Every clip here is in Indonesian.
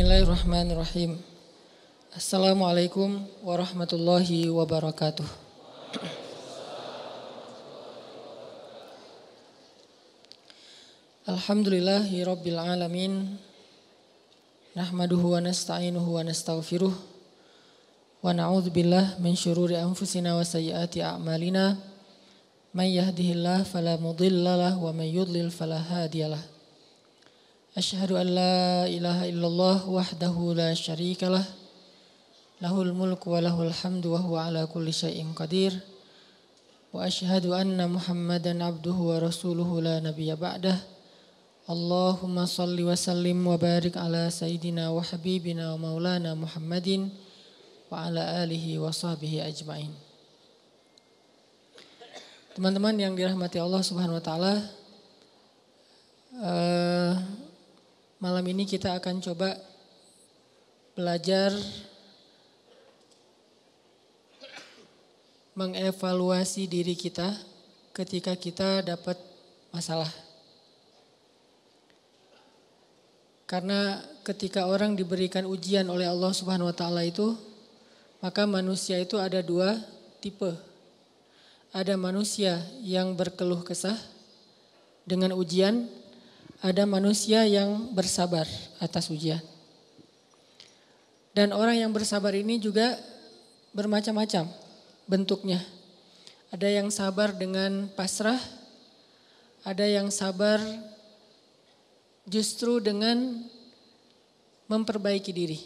Bismillahirrahmanirrahim. Assalamualaikum warahmatullahi wabarakatuh. Alhamdulillahi rabbil alamin. Nahmaduhu wa nasta'inuhu wa nastaghfiruh. Wa na'udzu billah min syururi anfusina wa sayyiati a'malina. May yahdihillah fala mudhillalah wa may yudlil fala hadiyalah. أشهد أن لا إله إلا الله وحده لا شريك له له الملك وله الحمد وهو على كل شيء قدير وأشهد أن محمدا عبده ورسوله لا نبي بعده اللهم صل وسلم وبارك على سيدنا وحبيبنا ومولانا محمد وعلى آله وصحبه أجمعين Teman-teman yang dirahmati Allah Subhanahu wa taala, uh, Malam ini kita akan coba belajar mengevaluasi diri kita ketika kita dapat masalah. Karena ketika orang diberikan ujian oleh Allah Subhanahu wa taala itu, maka manusia itu ada dua tipe. Ada manusia yang berkeluh kesah dengan ujian ada manusia yang bersabar atas ujian. Dan orang yang bersabar ini juga bermacam-macam bentuknya. Ada yang sabar dengan pasrah, ada yang sabar justru dengan memperbaiki diri.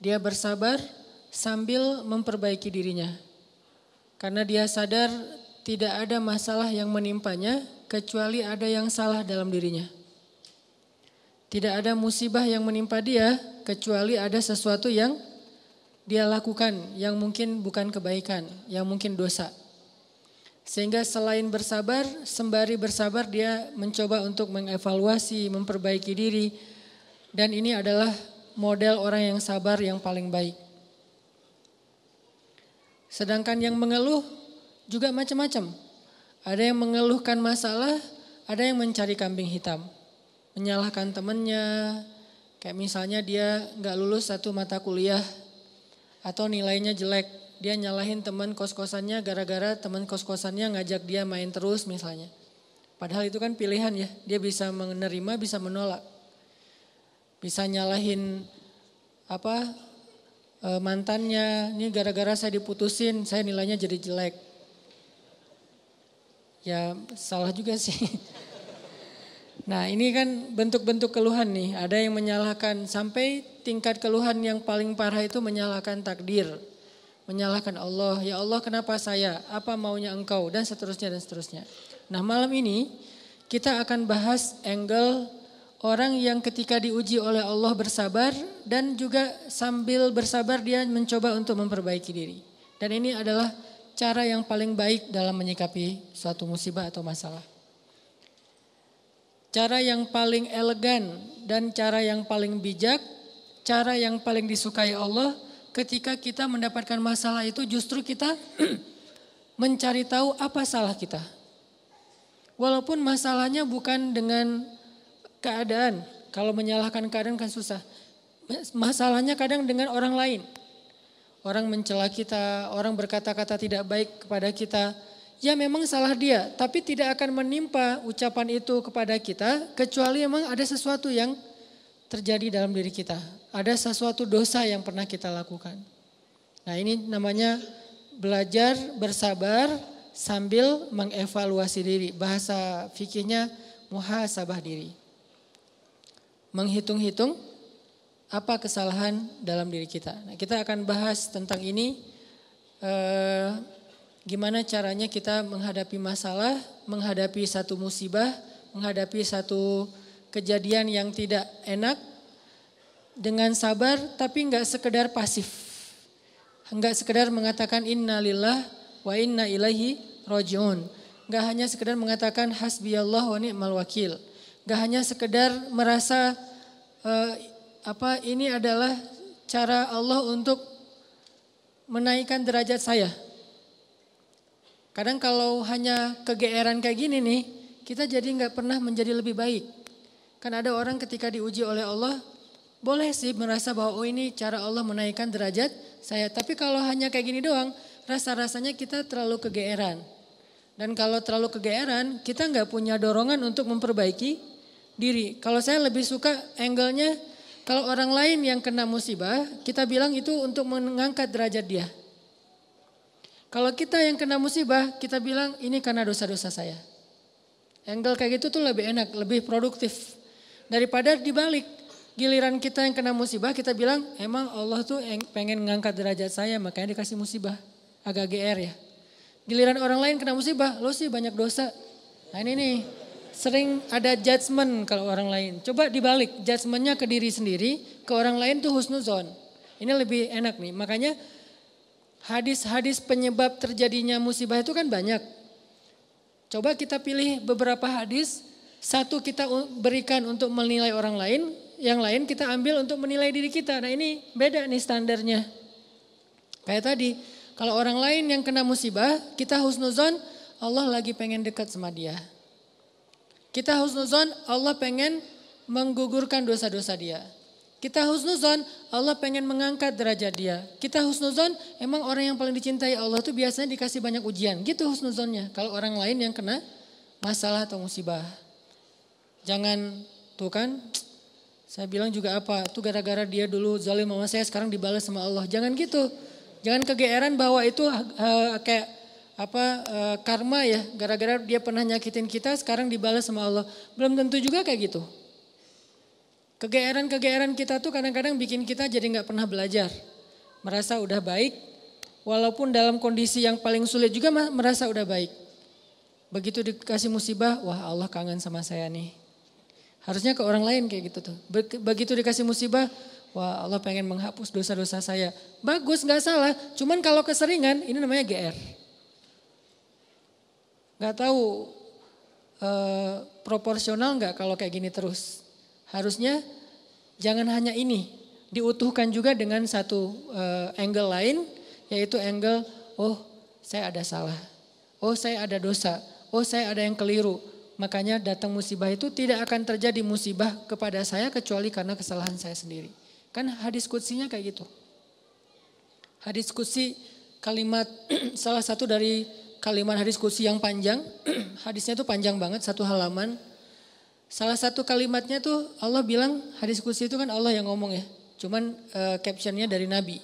Dia bersabar sambil memperbaiki dirinya. Karena dia sadar tidak ada masalah yang menimpanya kecuali ada yang salah dalam dirinya. Tidak ada musibah yang menimpa dia kecuali ada sesuatu yang dia lakukan yang mungkin bukan kebaikan, yang mungkin dosa. Sehingga selain bersabar, sembari bersabar dia mencoba untuk mengevaluasi, memperbaiki diri. Dan ini adalah model orang yang sabar yang paling baik. Sedangkan yang mengeluh juga macam-macam. Ada yang mengeluhkan masalah, ada yang mencari kambing hitam. Menyalahkan temannya, kayak misalnya dia nggak lulus satu mata kuliah atau nilainya jelek. Dia nyalahin teman kos-kosannya gara-gara teman kos-kosannya ngajak dia main terus misalnya. Padahal itu kan pilihan ya, dia bisa menerima, bisa menolak. Bisa nyalahin apa e, mantannya, ini gara-gara saya diputusin, saya nilainya jadi jelek Ya salah juga sih. Nah ini kan bentuk-bentuk keluhan nih. Ada yang menyalahkan sampai tingkat keluhan yang paling parah itu menyalahkan takdir. Menyalahkan Allah. Ya Allah kenapa saya? Apa maunya engkau? Dan seterusnya dan seterusnya. Nah malam ini kita akan bahas angle orang yang ketika diuji oleh Allah bersabar dan juga sambil bersabar dia mencoba untuk memperbaiki diri. Dan ini adalah cara yang paling baik dalam menyikapi suatu musibah atau masalah. Cara yang paling elegan dan cara yang paling bijak, cara yang paling disukai Allah ketika kita mendapatkan masalah itu justru kita mencari tahu apa salah kita. Walaupun masalahnya bukan dengan keadaan, kalau menyalahkan keadaan kan susah. Masalahnya kadang dengan orang lain orang mencela kita, orang berkata-kata tidak baik kepada kita, ya memang salah dia, tapi tidak akan menimpa ucapan itu kepada kita kecuali memang ada sesuatu yang terjadi dalam diri kita. Ada sesuatu dosa yang pernah kita lakukan. Nah, ini namanya belajar bersabar sambil mengevaluasi diri. Bahasa fikirnya muhasabah diri. Menghitung-hitung apa kesalahan dalam diri kita. Nah, kita akan bahas tentang ini eh, gimana caranya kita menghadapi masalah, menghadapi satu musibah, menghadapi satu kejadian yang tidak enak dengan sabar tapi nggak sekedar pasif. Nggak sekedar mengatakan innalillah wa inna ilaihi rojiun. Nggak hanya sekedar mengatakan hasbiyallah wa ni'mal wakil. Nggak hanya sekedar merasa eh, apa ini adalah cara Allah untuk menaikkan derajat saya. Kadang kalau hanya kegeeran kayak gini nih, kita jadi nggak pernah menjadi lebih baik. Kan ada orang ketika diuji oleh Allah, boleh sih merasa bahwa oh ini cara Allah menaikkan derajat saya. Tapi kalau hanya kayak gini doang, rasa-rasanya kita terlalu kegeeran. Dan kalau terlalu kegeeran, kita nggak punya dorongan untuk memperbaiki diri. Kalau saya lebih suka angle-nya kalau orang lain yang kena musibah, kita bilang itu untuk mengangkat derajat dia. Kalau kita yang kena musibah, kita bilang ini karena dosa-dosa saya. Angle kayak gitu tuh lebih enak, lebih produktif. Daripada dibalik, giliran kita yang kena musibah, kita bilang emang Allah tuh pengen ngangkat derajat saya, makanya dikasih musibah. Agak GR ya. Giliran orang lain kena musibah, lo sih banyak dosa. Nah ini nih, sering ada judgement kalau orang lain. Coba dibalik, judgementnya ke diri sendiri, ke orang lain tuh husnuzon. Ini lebih enak nih, makanya hadis-hadis penyebab terjadinya musibah itu kan banyak. Coba kita pilih beberapa hadis, satu kita berikan untuk menilai orang lain, yang lain kita ambil untuk menilai diri kita. Nah ini beda nih standarnya. Kayak tadi, kalau orang lain yang kena musibah, kita husnuzon, Allah lagi pengen dekat sama dia. Kita husnuzon, Allah pengen menggugurkan dosa-dosa dia. Kita husnuzon, Allah pengen mengangkat derajat dia. Kita husnuzon, emang orang yang paling dicintai Allah tuh biasanya dikasih banyak ujian. Gitu husnuzonnya. Kalau orang lain yang kena masalah atau musibah. Jangan tuh kan saya bilang juga apa, Tuh gara-gara dia dulu zalim sama saya sekarang dibalas sama Allah. Jangan gitu. Jangan kegeeran bahwa itu uh, kayak apa uh, karma ya, gara-gara dia pernah nyakitin kita sekarang dibalas sama Allah. Belum tentu juga kayak gitu. Kegeeran-kegeeran kita tuh kadang-kadang bikin kita jadi nggak pernah belajar. Merasa udah baik, walaupun dalam kondisi yang paling sulit juga merasa udah baik. Begitu dikasih musibah, wah Allah kangen sama saya nih. Harusnya ke orang lain kayak gitu tuh. Begitu dikasih musibah, wah Allah pengen menghapus dosa-dosa saya. Bagus, nggak salah. Cuman kalau keseringan, ini namanya GR. Gak tahu eh, proporsional nggak kalau kayak gini terus. Harusnya jangan hanya ini, diutuhkan juga dengan satu eh, angle lain, yaitu angle oh saya ada salah, oh saya ada dosa, oh saya ada yang keliru. Makanya datang musibah itu tidak akan terjadi musibah kepada saya kecuali karena kesalahan saya sendiri. Kan hadis kutsinya kayak gitu. Hadis kutsi kalimat salah satu dari kalimat hadis kursi yang panjang. hadisnya itu panjang banget, satu halaman. Salah satu kalimatnya tuh Allah bilang hadis kursi itu kan Allah yang ngomong ya. Cuman uh, captionnya dari Nabi.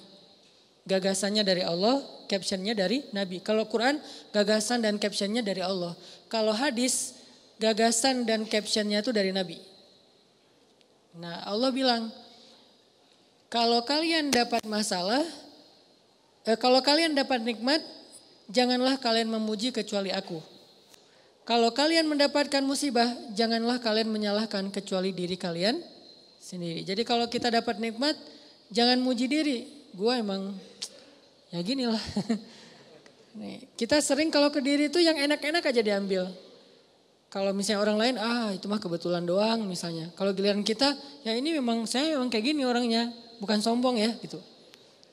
Gagasannya dari Allah, captionnya dari Nabi. Kalau Quran, gagasan dan captionnya dari Allah. Kalau hadis, gagasan dan captionnya itu dari Nabi. Nah Allah bilang, kalau kalian dapat masalah, eh, kalau kalian dapat nikmat, janganlah kalian memuji kecuali aku. Kalau kalian mendapatkan musibah, janganlah kalian menyalahkan kecuali diri kalian sendiri. Jadi kalau kita dapat nikmat, jangan muji diri. Gue emang ya gini lah. kita sering kalau ke diri itu yang enak-enak aja diambil. Kalau misalnya orang lain, ah itu mah kebetulan doang misalnya. Kalau giliran kita, ya ini memang saya memang kayak gini orangnya, bukan sombong ya gitu.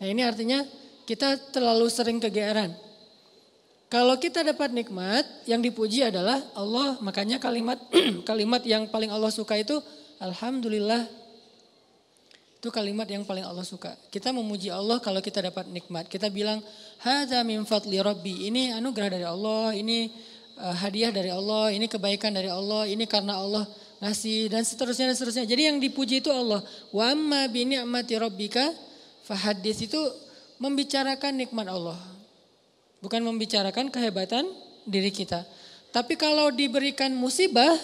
Nah ini artinya kita terlalu sering kegeeran kalau kita dapat nikmat, yang dipuji adalah Allah. Makanya kalimat kalimat yang paling Allah suka itu alhamdulillah. Itu kalimat yang paling Allah suka. Kita memuji Allah kalau kita dapat nikmat. Kita bilang hadza min fadli rabbi. Ini anugerah dari Allah, ini eh, hadiah dari Allah, ini kebaikan dari Allah, ini karena Allah ngasih dan seterusnya dan seterusnya. Jadi yang dipuji itu Allah. Wa amma bi ni'mati rabbika fahaddits itu membicarakan nikmat Allah Bukan membicarakan kehebatan diri kita. Tapi kalau diberikan musibah,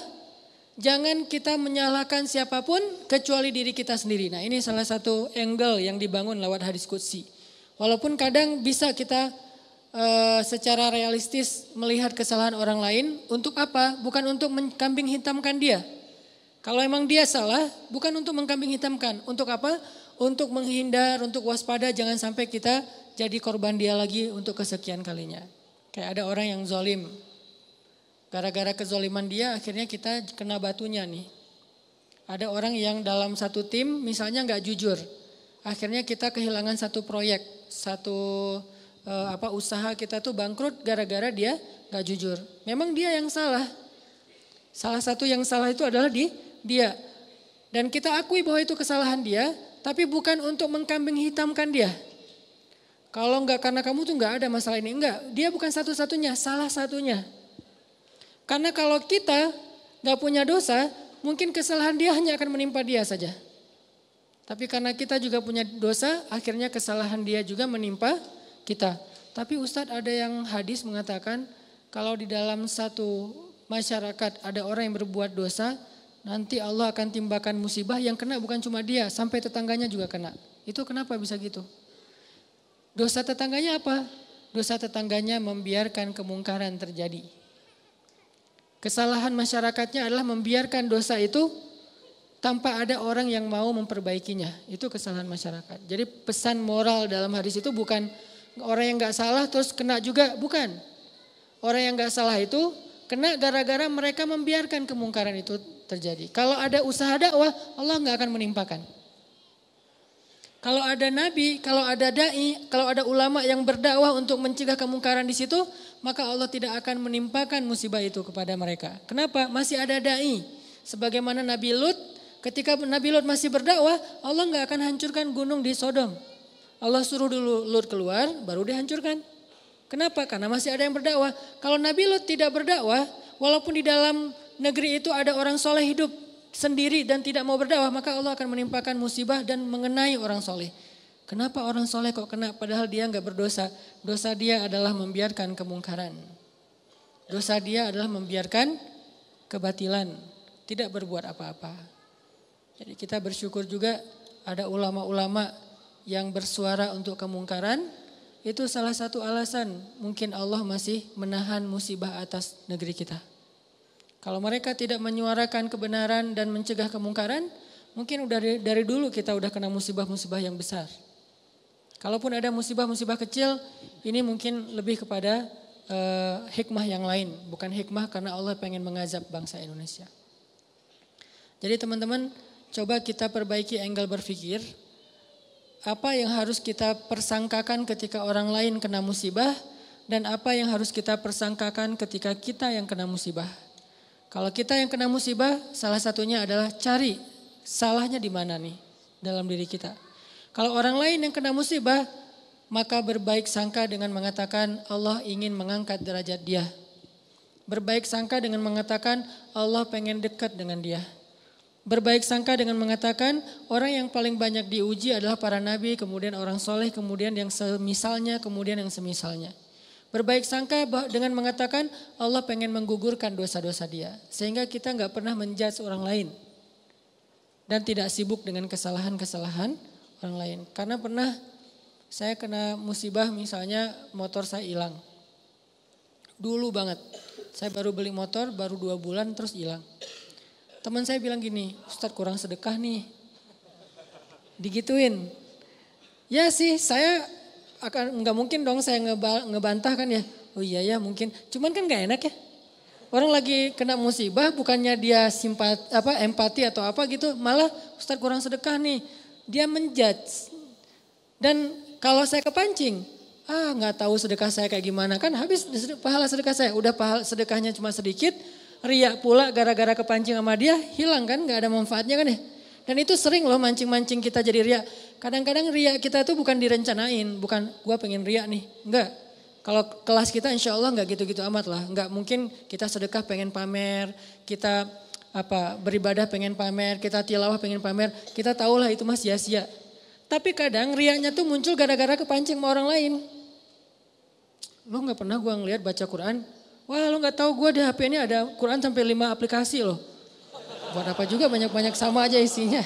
jangan kita menyalahkan siapapun kecuali diri kita sendiri. Nah ini salah satu angle yang dibangun lewat hadis Qudsi. Walaupun kadang bisa kita e, secara realistis melihat kesalahan orang lain, untuk apa? Bukan untuk mengkambing hitamkan dia. Kalau emang dia salah, bukan untuk mengkambing hitamkan. Untuk apa? Untuk menghindar, untuk waspada, jangan sampai kita jadi korban dia lagi untuk kesekian kalinya. Kayak ada orang yang zolim. Gara-gara kezoliman dia akhirnya kita kena batunya nih. Ada orang yang dalam satu tim misalnya nggak jujur. Akhirnya kita kehilangan satu proyek, satu eh, apa usaha kita tuh bangkrut gara-gara dia nggak jujur. Memang dia yang salah. Salah satu yang salah itu adalah di dia. Dan kita akui bahwa itu kesalahan dia, tapi bukan untuk mengkambing hitamkan dia. Kalau enggak karena kamu tuh enggak ada masalah ini. Enggak, dia bukan satu-satunya, salah satunya. Karena kalau kita enggak punya dosa, mungkin kesalahan dia hanya akan menimpa dia saja. Tapi karena kita juga punya dosa, akhirnya kesalahan dia juga menimpa kita. Tapi Ustadz ada yang hadis mengatakan, kalau di dalam satu masyarakat ada orang yang berbuat dosa, nanti Allah akan timbakan musibah yang kena bukan cuma dia, sampai tetangganya juga kena. Itu kenapa bisa gitu? Dosa tetangganya apa? Dosa tetangganya membiarkan kemungkaran terjadi. Kesalahan masyarakatnya adalah membiarkan dosa itu tanpa ada orang yang mau memperbaikinya. Itu kesalahan masyarakat. Jadi pesan moral dalam hadis itu bukan orang yang gak salah terus kena juga, bukan. Orang yang gak salah itu kena gara-gara mereka membiarkan kemungkaran itu terjadi. Kalau ada usaha dakwah, Allah gak akan menimpakan. Kalau ada nabi, kalau ada dai, kalau ada ulama yang berdakwah untuk mencegah kemungkaran di situ, maka Allah tidak akan menimpakan musibah itu kepada mereka. Kenapa? Masih ada dai. Sebagaimana Nabi Lut, ketika Nabi Lut masih berdakwah, Allah nggak akan hancurkan gunung di Sodom. Allah suruh dulu Lut keluar, baru dihancurkan. Kenapa? Karena masih ada yang berdakwah. Kalau Nabi Lut tidak berdakwah, walaupun di dalam negeri itu ada orang soleh hidup, sendiri dan tidak mau berdakwah, maka Allah akan menimpakan musibah dan mengenai orang soleh. Kenapa orang soleh kok kena padahal dia nggak berdosa? Dosa dia adalah membiarkan kemungkaran. Dosa dia adalah membiarkan kebatilan, tidak berbuat apa-apa. Jadi kita bersyukur juga ada ulama-ulama yang bersuara untuk kemungkaran, itu salah satu alasan mungkin Allah masih menahan musibah atas negeri kita. Kalau mereka tidak menyuarakan kebenaran dan mencegah kemungkaran, mungkin udah dari, dari dulu kita udah kena musibah-musibah yang besar. Kalaupun ada musibah-musibah kecil, ini mungkin lebih kepada uh, hikmah yang lain, bukan hikmah karena Allah pengen mengazab bangsa Indonesia. Jadi teman-teman, coba kita perbaiki angle berpikir. Apa yang harus kita persangkakan ketika orang lain kena musibah dan apa yang harus kita persangkakan ketika kita yang kena musibah? Kalau kita yang kena musibah, salah satunya adalah cari salahnya di mana nih dalam diri kita. Kalau orang lain yang kena musibah, maka berbaik sangka dengan mengatakan Allah ingin mengangkat derajat dia. Berbaik sangka dengan mengatakan Allah pengen dekat dengan dia. Berbaik sangka dengan mengatakan orang yang paling banyak diuji adalah para nabi, kemudian orang soleh, kemudian yang semisalnya, kemudian yang semisalnya berbaik sangka dengan mengatakan Allah pengen menggugurkan dosa-dosa dia. Sehingga kita nggak pernah menjudge orang lain. Dan tidak sibuk dengan kesalahan-kesalahan orang lain. Karena pernah saya kena musibah misalnya motor saya hilang. Dulu banget. Saya baru beli motor baru dua bulan terus hilang. Teman saya bilang gini, Ustadz kurang sedekah nih. Digituin. Ya sih saya akan nggak mungkin dong saya ngebantah kan ya. Oh iya ya mungkin. Cuman kan nggak enak ya. Orang lagi kena musibah bukannya dia simpati apa empati atau apa gitu, malah Ustaz kurang sedekah nih. Dia menjudge. Dan kalau saya kepancing, ah nggak tahu sedekah saya kayak gimana kan habis pahala sedekah saya udah pahala sedekahnya cuma sedikit riak pula gara-gara kepancing sama dia hilang kan nggak ada manfaatnya kan ya dan itu sering loh mancing-mancing kita jadi riak. Kadang-kadang riak kita itu bukan direncanain, bukan gue pengen riak nih, enggak. Kalau kelas kita insya Allah enggak gitu-gitu amat lah, Enggak mungkin kita sedekah pengen pamer, kita apa beribadah pengen pamer, kita tilawah pengen pamer, kita tahulah itu mah sia-sia. Tapi kadang riaknya tuh muncul gara-gara kepancing sama orang lain. Lo nggak pernah gue ngeliat baca Quran, wah lo nggak tahu gue di HP ini ada Quran sampai lima aplikasi loh. Buat apa juga banyak-banyak sama aja isinya.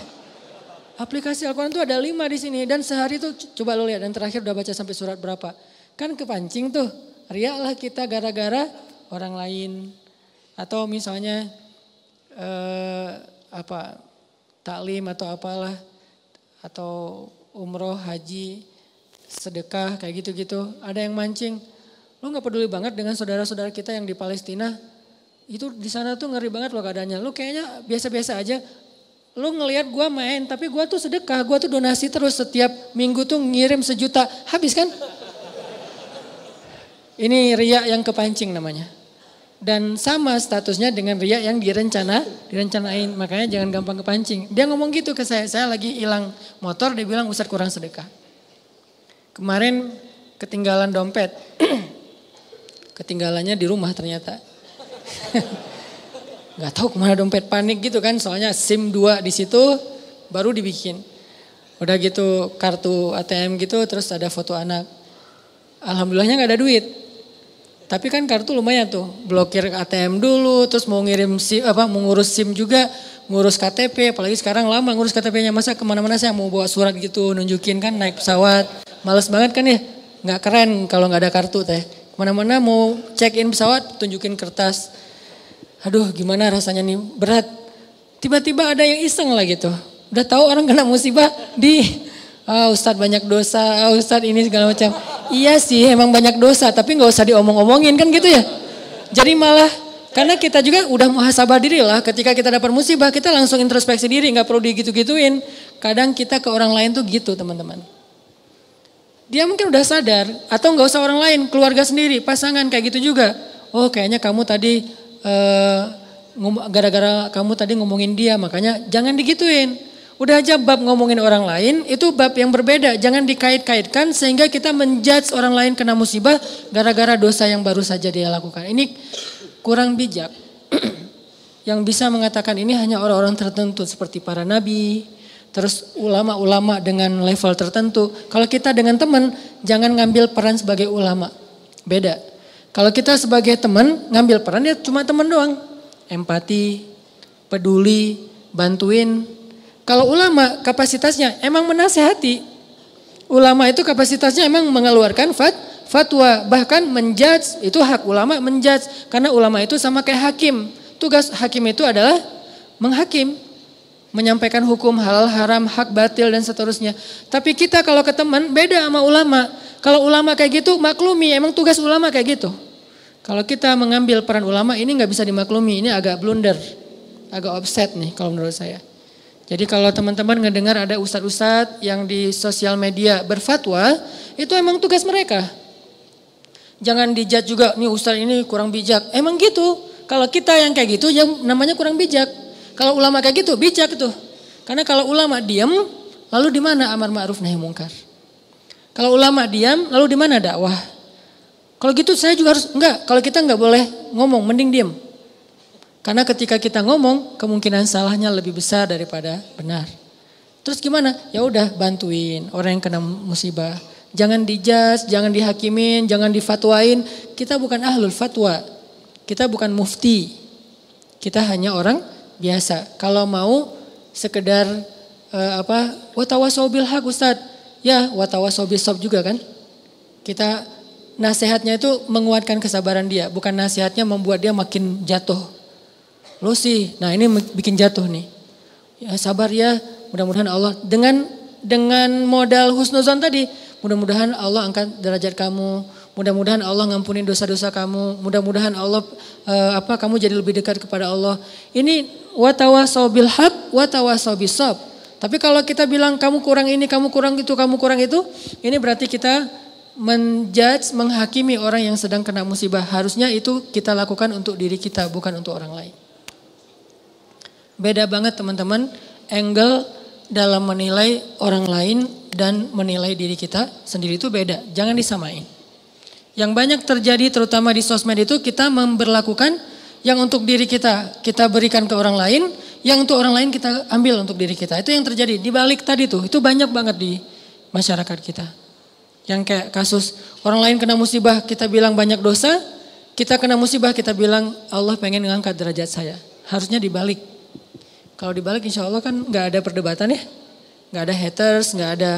Aplikasi Al-Quran itu ada lima di sini dan sehari itu coba lo lihat dan terakhir udah baca sampai surat berapa. Kan kepancing tuh, riaklah kita gara-gara orang lain. Atau misalnya eh, apa taklim atau apalah atau umroh, haji, sedekah kayak gitu-gitu. Ada yang mancing. Lo gak peduli banget dengan saudara-saudara kita yang di Palestina, itu di sana tuh ngeri banget loh keadaannya. Lu kayaknya biasa-biasa aja. Lu ngelihat gua main, tapi gua tuh sedekah, gua tuh donasi terus setiap minggu tuh ngirim sejuta. Habis kan? Ini riak yang kepancing namanya. Dan sama statusnya dengan riak yang direncana, direncanain. Makanya jangan gampang kepancing. Dia ngomong gitu ke saya, saya lagi hilang motor, dia bilang Ustaz kurang sedekah. Kemarin ketinggalan dompet. Ketinggalannya di rumah ternyata nggak tahu kemana dompet panik gitu kan soalnya SIM 2 di situ baru dibikin udah gitu kartu ATM gitu terus ada foto anak alhamdulillahnya gak ada duit tapi kan kartu lumayan tuh blokir ATM dulu terus mau ngirim SIM apa ngurus SIM juga ngurus KTP apalagi sekarang lama ngurus KTP-nya masa kemana-mana saya mau bawa surat gitu nunjukin kan naik pesawat males banget kan ya nggak keren kalau nggak ada kartu teh Kemana-mana mau check-in pesawat, tunjukin kertas. Aduh gimana rasanya nih, berat. Tiba-tiba ada yang iseng lah gitu. Udah tahu orang kena musibah di ah oh, Ustadz banyak dosa, ah oh, Ustadz ini segala macam. Iya sih emang banyak dosa, tapi nggak usah diomong-omongin kan gitu ya. Jadi malah karena kita juga udah muhasabah diri lah, ketika kita dapat musibah kita langsung introspeksi diri, nggak perlu digitu-gituin. Kadang kita ke orang lain tuh gitu teman-teman. Dia mungkin udah sadar atau nggak usah orang lain, keluarga sendiri, pasangan kayak gitu juga. Oh kayaknya kamu tadi eh, gara-gara uh, kamu tadi ngomongin dia, makanya jangan digituin. Udah aja bab ngomongin orang lain, itu bab yang berbeda. Jangan dikait-kaitkan sehingga kita menjudge orang lain kena musibah gara-gara dosa yang baru saja dia lakukan. Ini kurang bijak. yang bisa mengatakan ini hanya orang-orang tertentu seperti para nabi, terus ulama-ulama dengan level tertentu. Kalau kita dengan teman, jangan ngambil peran sebagai ulama. Beda. Kalau kita sebagai teman, ngambil peran ya cuma teman doang. Empati, peduli, bantuin. Kalau ulama kapasitasnya emang menasehati. Ulama itu kapasitasnya emang mengeluarkan fat, fatwa. Bahkan menjudge, itu hak ulama menjudge. Karena ulama itu sama kayak hakim. Tugas hakim itu adalah menghakim menyampaikan hukum halal haram, hak batil dan seterusnya. Tapi kita kalau ke teman beda sama ulama. Kalau ulama kayak gitu maklumi, emang tugas ulama kayak gitu. Kalau kita mengambil peran ulama ini nggak bisa dimaklumi, ini agak blunder, agak offset nih kalau menurut saya. Jadi kalau teman-teman ngedengar ada ustadz-ustadz yang di sosial media berfatwa, itu emang tugas mereka. Jangan dijat juga, nih ustadz ini kurang bijak. Emang gitu, kalau kita yang kayak gitu yang namanya kurang bijak. Kalau ulama kayak gitu bijak tuh. Karena kalau ulama diam, lalu di mana amar ma'ruf nahi mungkar? Kalau ulama diam, lalu di mana dakwah? Kalau gitu saya juga harus enggak. Kalau kita enggak boleh ngomong, mending diam. Karena ketika kita ngomong, kemungkinan salahnya lebih besar daripada benar. Terus gimana? Ya udah bantuin orang yang kena musibah. Jangan dijas, jangan dihakimin, jangan difatwain. Kita bukan ahlul fatwa. Kita bukan mufti. Kita hanya orang biasa. Kalau mau sekedar eh, apa sobil hak ustad Ya watawa watawasobil sob juga kan. Kita nasihatnya itu menguatkan kesabaran dia. Bukan nasihatnya membuat dia makin jatuh. Lo sih, nah ini bikin jatuh nih. Ya sabar ya, mudah-mudahan Allah dengan dengan modal husnuzon tadi, mudah-mudahan Allah angkat derajat kamu, Mudah-mudahan Allah ngampuni dosa-dosa kamu. Mudah-mudahan Allah uh, apa kamu jadi lebih dekat kepada Allah. Ini watawasau bil haq, watawasau Tapi kalau kita bilang kamu kurang ini, kamu kurang itu, kamu kurang itu, ini berarti kita menjudge, menghakimi orang yang sedang kena musibah. Harusnya itu kita lakukan untuk diri kita, bukan untuk orang lain. Beda banget teman-teman, angle dalam menilai orang lain dan menilai diri kita sendiri itu beda. Jangan disamain. Yang banyak terjadi terutama di sosmed itu kita memberlakukan yang untuk diri kita kita berikan ke orang lain, yang untuk orang lain kita ambil untuk diri kita. Itu yang terjadi di balik tadi tuh. Itu banyak banget di masyarakat kita. Yang kayak kasus orang lain kena musibah kita bilang banyak dosa, kita kena musibah kita bilang Allah pengen ngangkat derajat saya. Harusnya dibalik. Kalau dibalik insya Allah kan nggak ada perdebatan ya, nggak ada haters, nggak ada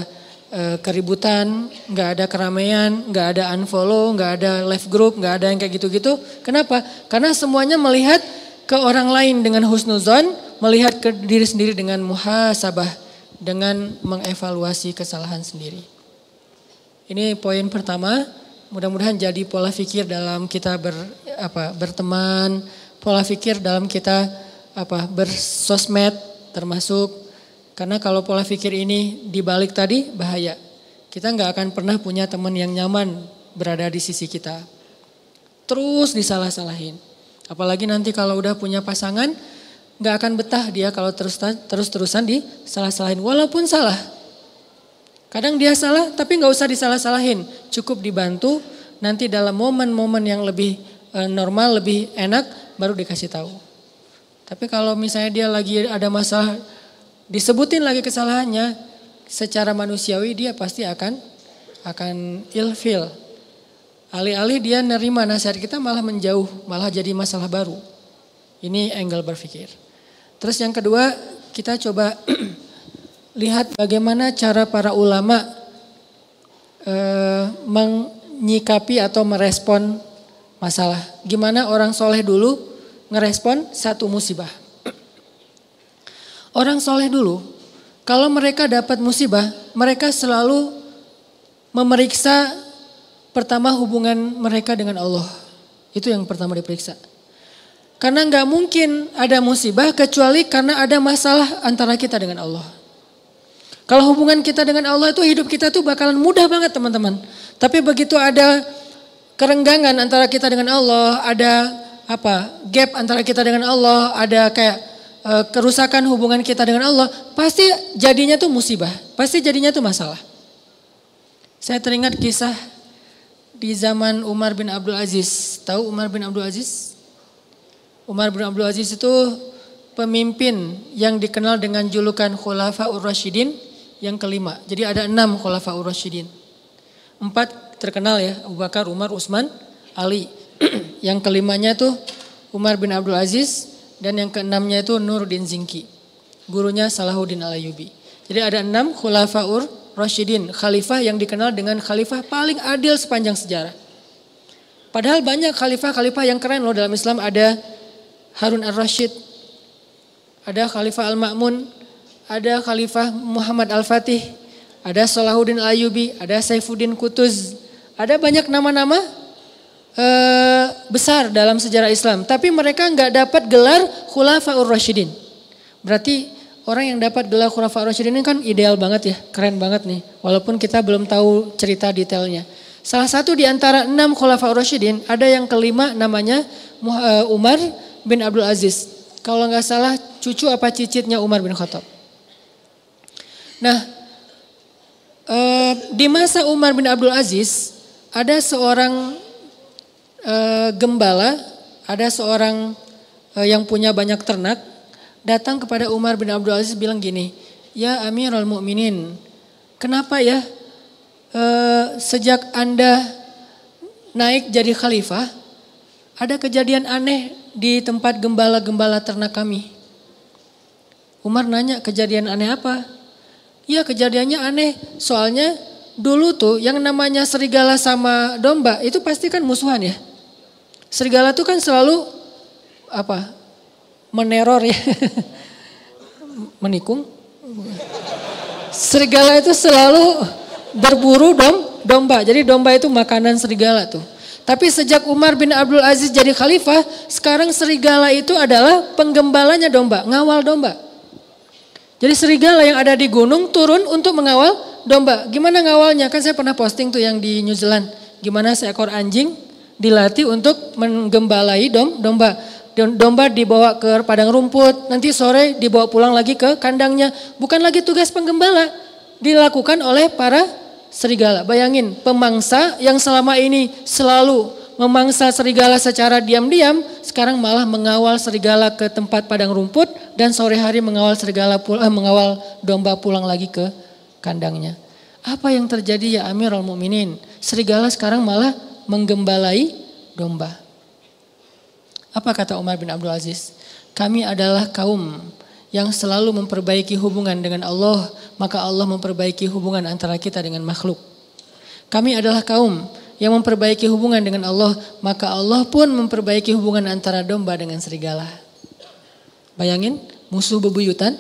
Eh, keributan, nggak ada keramaian, nggak ada unfollow, nggak ada live group, nggak ada yang kayak gitu-gitu. Kenapa? Karena semuanya melihat ke orang lain dengan husnuzon, melihat ke diri sendiri dengan muhasabah, dengan mengevaluasi kesalahan sendiri. Ini poin pertama. Mudah-mudahan jadi pola pikir dalam kita ber, apa, berteman, pola pikir dalam kita apa bersosmed termasuk karena kalau pola pikir ini dibalik tadi bahaya. Kita nggak akan pernah punya teman yang nyaman berada di sisi kita. Terus disalah-salahin. Apalagi nanti kalau udah punya pasangan, nggak akan betah dia kalau terus terus terusan disalah-salahin. Walaupun salah, kadang dia salah tapi nggak usah disalah-salahin. Cukup dibantu. Nanti dalam momen-momen yang lebih eh, normal, lebih enak, baru dikasih tahu. Tapi kalau misalnya dia lagi ada masalah disebutin lagi kesalahannya, secara manusiawi dia pasti akan akan ilfil. Alih-alih dia nerima nasihat kita malah menjauh, malah jadi masalah baru. Ini angle berpikir. Terus yang kedua, kita coba lihat bagaimana cara para ulama eh, menyikapi atau merespon masalah. Gimana orang soleh dulu ngerespon satu musibah. Orang soleh dulu, kalau mereka dapat musibah, mereka selalu memeriksa pertama hubungan mereka dengan Allah. Itu yang pertama diperiksa. Karena nggak mungkin ada musibah kecuali karena ada masalah antara kita dengan Allah. Kalau hubungan kita dengan Allah itu hidup kita tuh bakalan mudah banget teman-teman. Tapi begitu ada kerenggangan antara kita dengan Allah, ada apa gap antara kita dengan Allah, ada kayak E, kerusakan hubungan kita dengan Allah, pasti jadinya tuh musibah, pasti jadinya tuh masalah. Saya teringat kisah di zaman Umar bin Abdul Aziz. Tahu Umar bin Abdul Aziz? Umar bin Abdul Aziz itu pemimpin yang dikenal dengan julukan Khulafa Ur-Rashidin yang kelima. Jadi ada enam Khulafa Ur-Rashidin. Empat terkenal ya, Abu Bakar, Umar, Utsman, Ali. yang kelimanya tuh Umar bin Abdul Aziz dan yang keenamnya itu Nuruddin Zinki. Gurunya Salahuddin Al-Ayubi. Jadi ada enam khulafaur Rashidin, khalifah yang dikenal dengan khalifah paling adil sepanjang sejarah. Padahal banyak khalifah-khalifah yang keren loh dalam Islam ada Harun Al rashid ada Khalifah Al-Ma'mun, ada Khalifah Muhammad Al-Fatih, ada Salahuddin Al-Ayubi, ada Saifuddin Kutuz, Ada banyak nama-nama Eh, besar dalam sejarah Islam, tapi mereka nggak dapat gelar Khulafaur Rasyidin. Berarti orang yang dapat gelar Khulafaur Rasyidin ini kan ideal banget ya, keren banget nih. Walaupun kita belum tahu cerita detailnya. Salah satu di antara enam Khulafaur Rasyidin ada yang kelima namanya eh, Umar bin Abdul Aziz. Kalau nggak salah cucu apa cicitnya Umar bin Khattab. Nah, eh, di masa Umar bin Abdul Aziz ada seorang e, gembala, ada seorang e, yang punya banyak ternak datang kepada Umar bin Abdul Aziz bilang gini, "Ya Amirul Mukminin, kenapa ya e, sejak Anda naik jadi khalifah ada kejadian aneh di tempat gembala-gembala ternak kami?" Umar nanya, "Kejadian aneh apa?" "Ya, kejadiannya aneh, soalnya dulu tuh yang namanya serigala sama domba itu pasti kan musuhan ya. Serigala tuh kan selalu apa? Meneror ya. Menikung. Serigala itu selalu berburu dom domba. Jadi domba itu makanan serigala tuh. Tapi sejak Umar bin Abdul Aziz jadi khalifah, sekarang serigala itu adalah penggembalanya domba, ngawal domba. Jadi serigala yang ada di gunung turun untuk mengawal domba. Gimana ngawalnya? Kan saya pernah posting tuh yang di New Zealand. Gimana seekor anjing dilatih untuk menggembalai dom, domba. Domba dibawa ke padang rumput, nanti sore dibawa pulang lagi ke kandangnya. Bukan lagi tugas penggembala, dilakukan oleh para serigala. Bayangin, pemangsa yang selama ini selalu memangsa serigala secara diam-diam, sekarang malah mengawal serigala ke tempat padang rumput dan sore hari mengawal serigala pulang, eh, mengawal domba pulang lagi ke kandangnya. Apa yang terjadi ya Amirul Mukminin? Serigala sekarang malah menggembalai domba. Apa kata Umar bin Abdul Aziz? Kami adalah kaum yang selalu memperbaiki hubungan dengan Allah, maka Allah memperbaiki hubungan antara kita dengan makhluk. Kami adalah kaum yang memperbaiki hubungan dengan Allah, maka Allah pun memperbaiki hubungan antara domba dengan serigala. Bayangin, musuh bebuyutan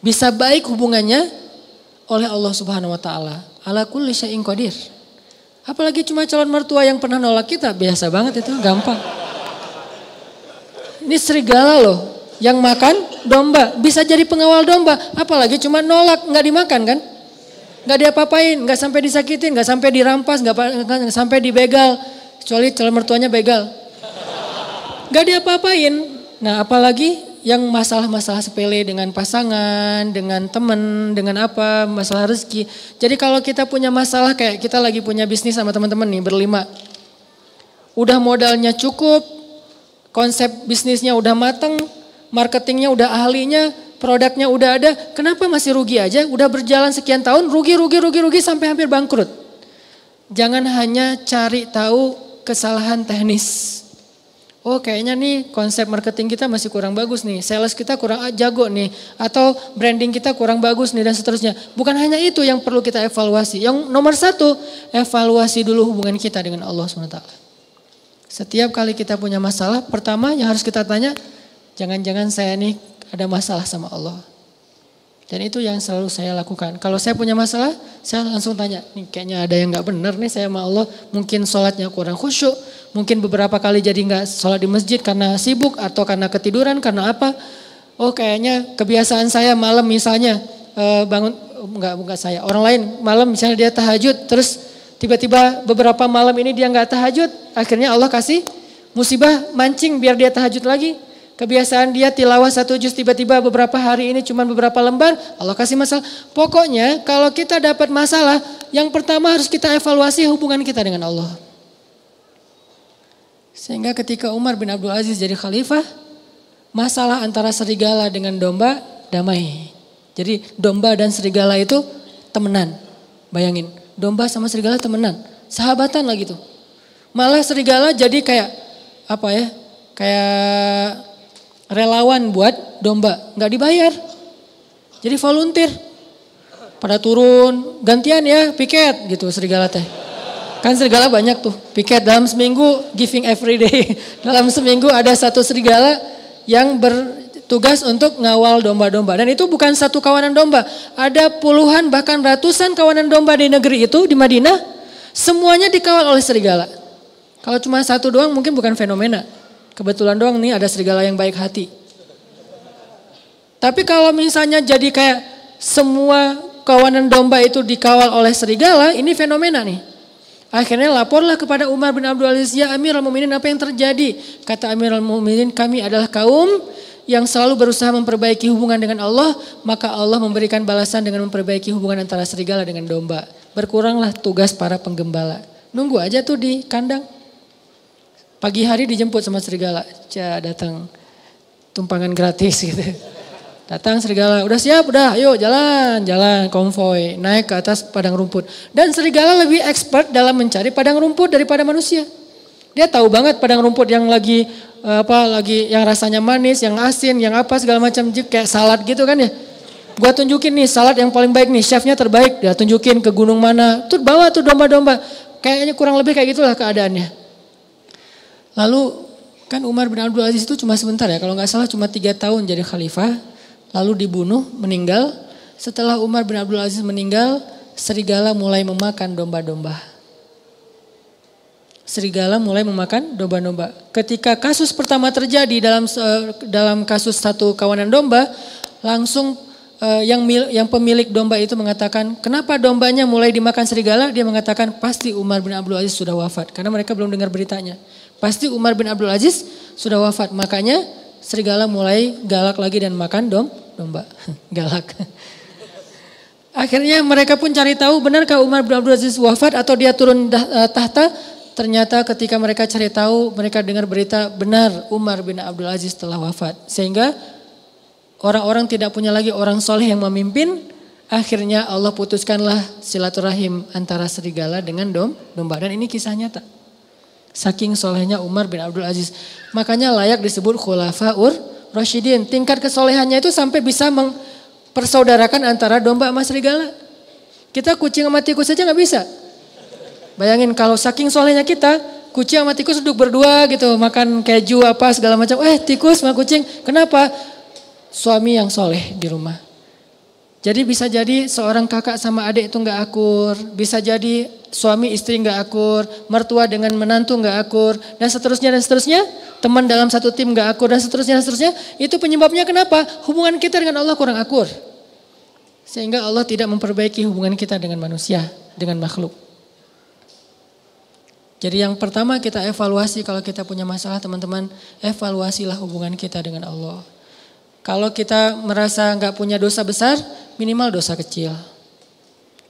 bisa baik hubungannya oleh Allah Subhanahu wa taala. Ala kulli syai'in qadir. Apalagi cuma calon mertua yang pernah nolak kita, biasa banget itu, gampang. Ini serigala loh, yang makan domba, bisa jadi pengawal domba, apalagi cuma nolak, nggak dimakan kan? Nggak diapa-apain, nggak sampai disakitin, nggak sampai dirampas, nggak, sampai dibegal, kecuali calon mertuanya begal. Nggak diapa-apain, nah apalagi yang masalah-masalah sepele dengan pasangan, dengan teman, dengan apa, masalah rezeki. Jadi kalau kita punya masalah kayak kita lagi punya bisnis sama teman-teman nih berlima. Udah modalnya cukup, konsep bisnisnya udah mateng, marketingnya udah ahlinya, produknya udah ada, kenapa masih rugi aja? Udah berjalan sekian tahun, rugi, rugi, rugi, rugi sampai hampir bangkrut. Jangan hanya cari tahu kesalahan teknis oh kayaknya nih konsep marketing kita masih kurang bagus nih, sales kita kurang jago nih, atau branding kita kurang bagus nih dan seterusnya. Bukan hanya itu yang perlu kita evaluasi. Yang nomor satu, evaluasi dulu hubungan kita dengan Allah SWT. Setiap kali kita punya masalah, pertama yang harus kita tanya, jangan-jangan saya nih ada masalah sama Allah. Dan itu yang selalu saya lakukan. Kalau saya punya masalah, saya langsung tanya, nih kayaknya ada yang gak benar nih saya sama Allah. Mungkin sholatnya kurang khusyuk, mungkin beberapa kali jadi nggak sholat di masjid karena sibuk atau karena ketiduran karena apa oh kayaknya kebiasaan saya malam misalnya eh, bangun nggak nggak saya orang lain malam misalnya dia tahajud terus tiba-tiba beberapa malam ini dia nggak tahajud akhirnya Allah kasih musibah mancing biar dia tahajud lagi kebiasaan dia tilawah satu juz tiba-tiba beberapa hari ini cuma beberapa lembar Allah kasih masalah pokoknya kalau kita dapat masalah yang pertama harus kita evaluasi hubungan kita dengan Allah sehingga ketika Umar bin Abdul Aziz jadi khalifah, masalah antara serigala dengan domba damai. Jadi domba dan serigala itu temenan. Bayangin, domba sama serigala temenan. Sahabatan lah gitu Malah serigala jadi kayak apa ya? Kayak relawan buat domba, nggak dibayar. Jadi volunteer. Pada turun, gantian ya piket gitu serigala teh. Kan serigala banyak tuh. Piket dalam seminggu giving every day. dalam seminggu ada satu serigala yang bertugas untuk ngawal domba-domba. Dan itu bukan satu kawanan domba. Ada puluhan bahkan ratusan kawanan domba di negeri itu di Madinah. Semuanya dikawal oleh serigala. Kalau cuma satu doang mungkin bukan fenomena. Kebetulan doang nih ada serigala yang baik hati. Tapi kalau misalnya jadi kayak semua kawanan domba itu dikawal oleh serigala, ini fenomena nih. Akhirnya laporlah kepada Umar bin Abdul Aziz, ya Amirul Muminin apa yang terjadi? Kata Amirul Muminin, kami adalah kaum yang selalu berusaha memperbaiki hubungan dengan Allah, maka Allah memberikan balasan dengan memperbaiki hubungan antara serigala dengan domba. Berkuranglah tugas para penggembala. Nunggu aja tuh di kandang. Pagi hari dijemput sama serigala, cah datang tumpangan gratis gitu. Datang serigala, udah siap, udah ayo jalan, jalan, konvoy, naik ke atas padang rumput. Dan serigala lebih expert dalam mencari padang rumput daripada manusia. Dia tahu banget padang rumput yang lagi eh, apa lagi yang rasanya manis, yang asin, yang apa segala macam kayak salad gitu kan ya. Gua tunjukin nih salad yang paling baik nih, chefnya terbaik. Dia tunjukin ke gunung mana. Tuh bawa tuh domba-domba. Kayaknya kurang lebih kayak gitulah keadaannya. Lalu kan Umar bin Abdul Aziz itu cuma sebentar ya, kalau nggak salah cuma tiga tahun jadi khalifah lalu dibunuh, meninggal. Setelah Umar bin Abdul Aziz meninggal, serigala mulai memakan domba-domba. Serigala mulai memakan domba-domba. Ketika kasus pertama terjadi dalam eh, dalam kasus satu kawanan domba, langsung eh, yang mil, yang pemilik domba itu mengatakan, "Kenapa dombanya mulai dimakan serigala?" Dia mengatakan, "Pasti Umar bin Abdul Aziz sudah wafat." Karena mereka belum dengar beritanya. Pasti Umar bin Abdul Aziz sudah wafat. Makanya serigala mulai galak lagi dan makan dom domba galak. Akhirnya mereka pun cari tahu benarkah Umar bin Abdul Aziz wafat atau dia turun eh, tahta. Ternyata ketika mereka cari tahu, mereka dengar berita benar Umar bin Abdul Aziz telah wafat. Sehingga orang-orang tidak punya lagi orang soleh yang memimpin. Akhirnya Allah putuskanlah silaturahim antara serigala dengan dom, domba. Dan ini kisah nyata. Saking solehnya Umar bin Abdul Aziz. Makanya layak disebut khulafa ur Rashidin, Tingkat kesolehannya itu sampai bisa mempersaudarakan antara domba sama serigala. Kita kucing sama tikus saja nggak bisa. Bayangin kalau saking solehnya kita, kucing sama tikus duduk berdua gitu, makan keju apa segala macam. Eh tikus sama kucing, kenapa? Suami yang soleh di rumah. Jadi bisa jadi seorang kakak sama adik itu nggak akur, bisa jadi suami istri nggak akur, mertua dengan menantu nggak akur, dan seterusnya dan seterusnya, teman dalam satu tim nggak akur dan seterusnya dan seterusnya, itu penyebabnya kenapa? Hubungan kita dengan Allah kurang akur. Sehingga Allah tidak memperbaiki hubungan kita dengan manusia, dengan makhluk. Jadi yang pertama kita evaluasi kalau kita punya masalah teman-teman, evaluasilah hubungan kita dengan Allah. Kalau kita merasa nggak punya dosa besar, minimal dosa kecil.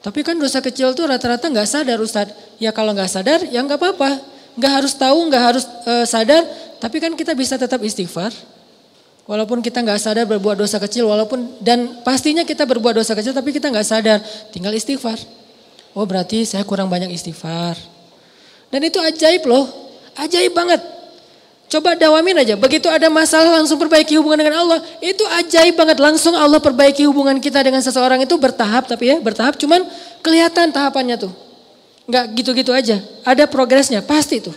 Tapi kan dosa kecil tuh rata-rata nggak sadar Ustaz. Ya kalau nggak sadar ya nggak apa-apa. Nggak harus tahu, nggak harus e, sadar. Tapi kan kita bisa tetap istighfar. Walaupun kita nggak sadar berbuat dosa kecil, walaupun dan pastinya kita berbuat dosa kecil, tapi kita nggak sadar, tinggal istighfar. Oh berarti saya kurang banyak istighfar. Dan itu ajaib loh, ajaib banget. Coba dawamin aja, begitu ada masalah langsung perbaiki hubungan dengan Allah. Itu ajaib banget, langsung Allah perbaiki hubungan kita dengan seseorang itu bertahap tapi ya, bertahap cuman kelihatan tahapannya tuh. Enggak gitu-gitu aja, ada progresnya, pasti tuh.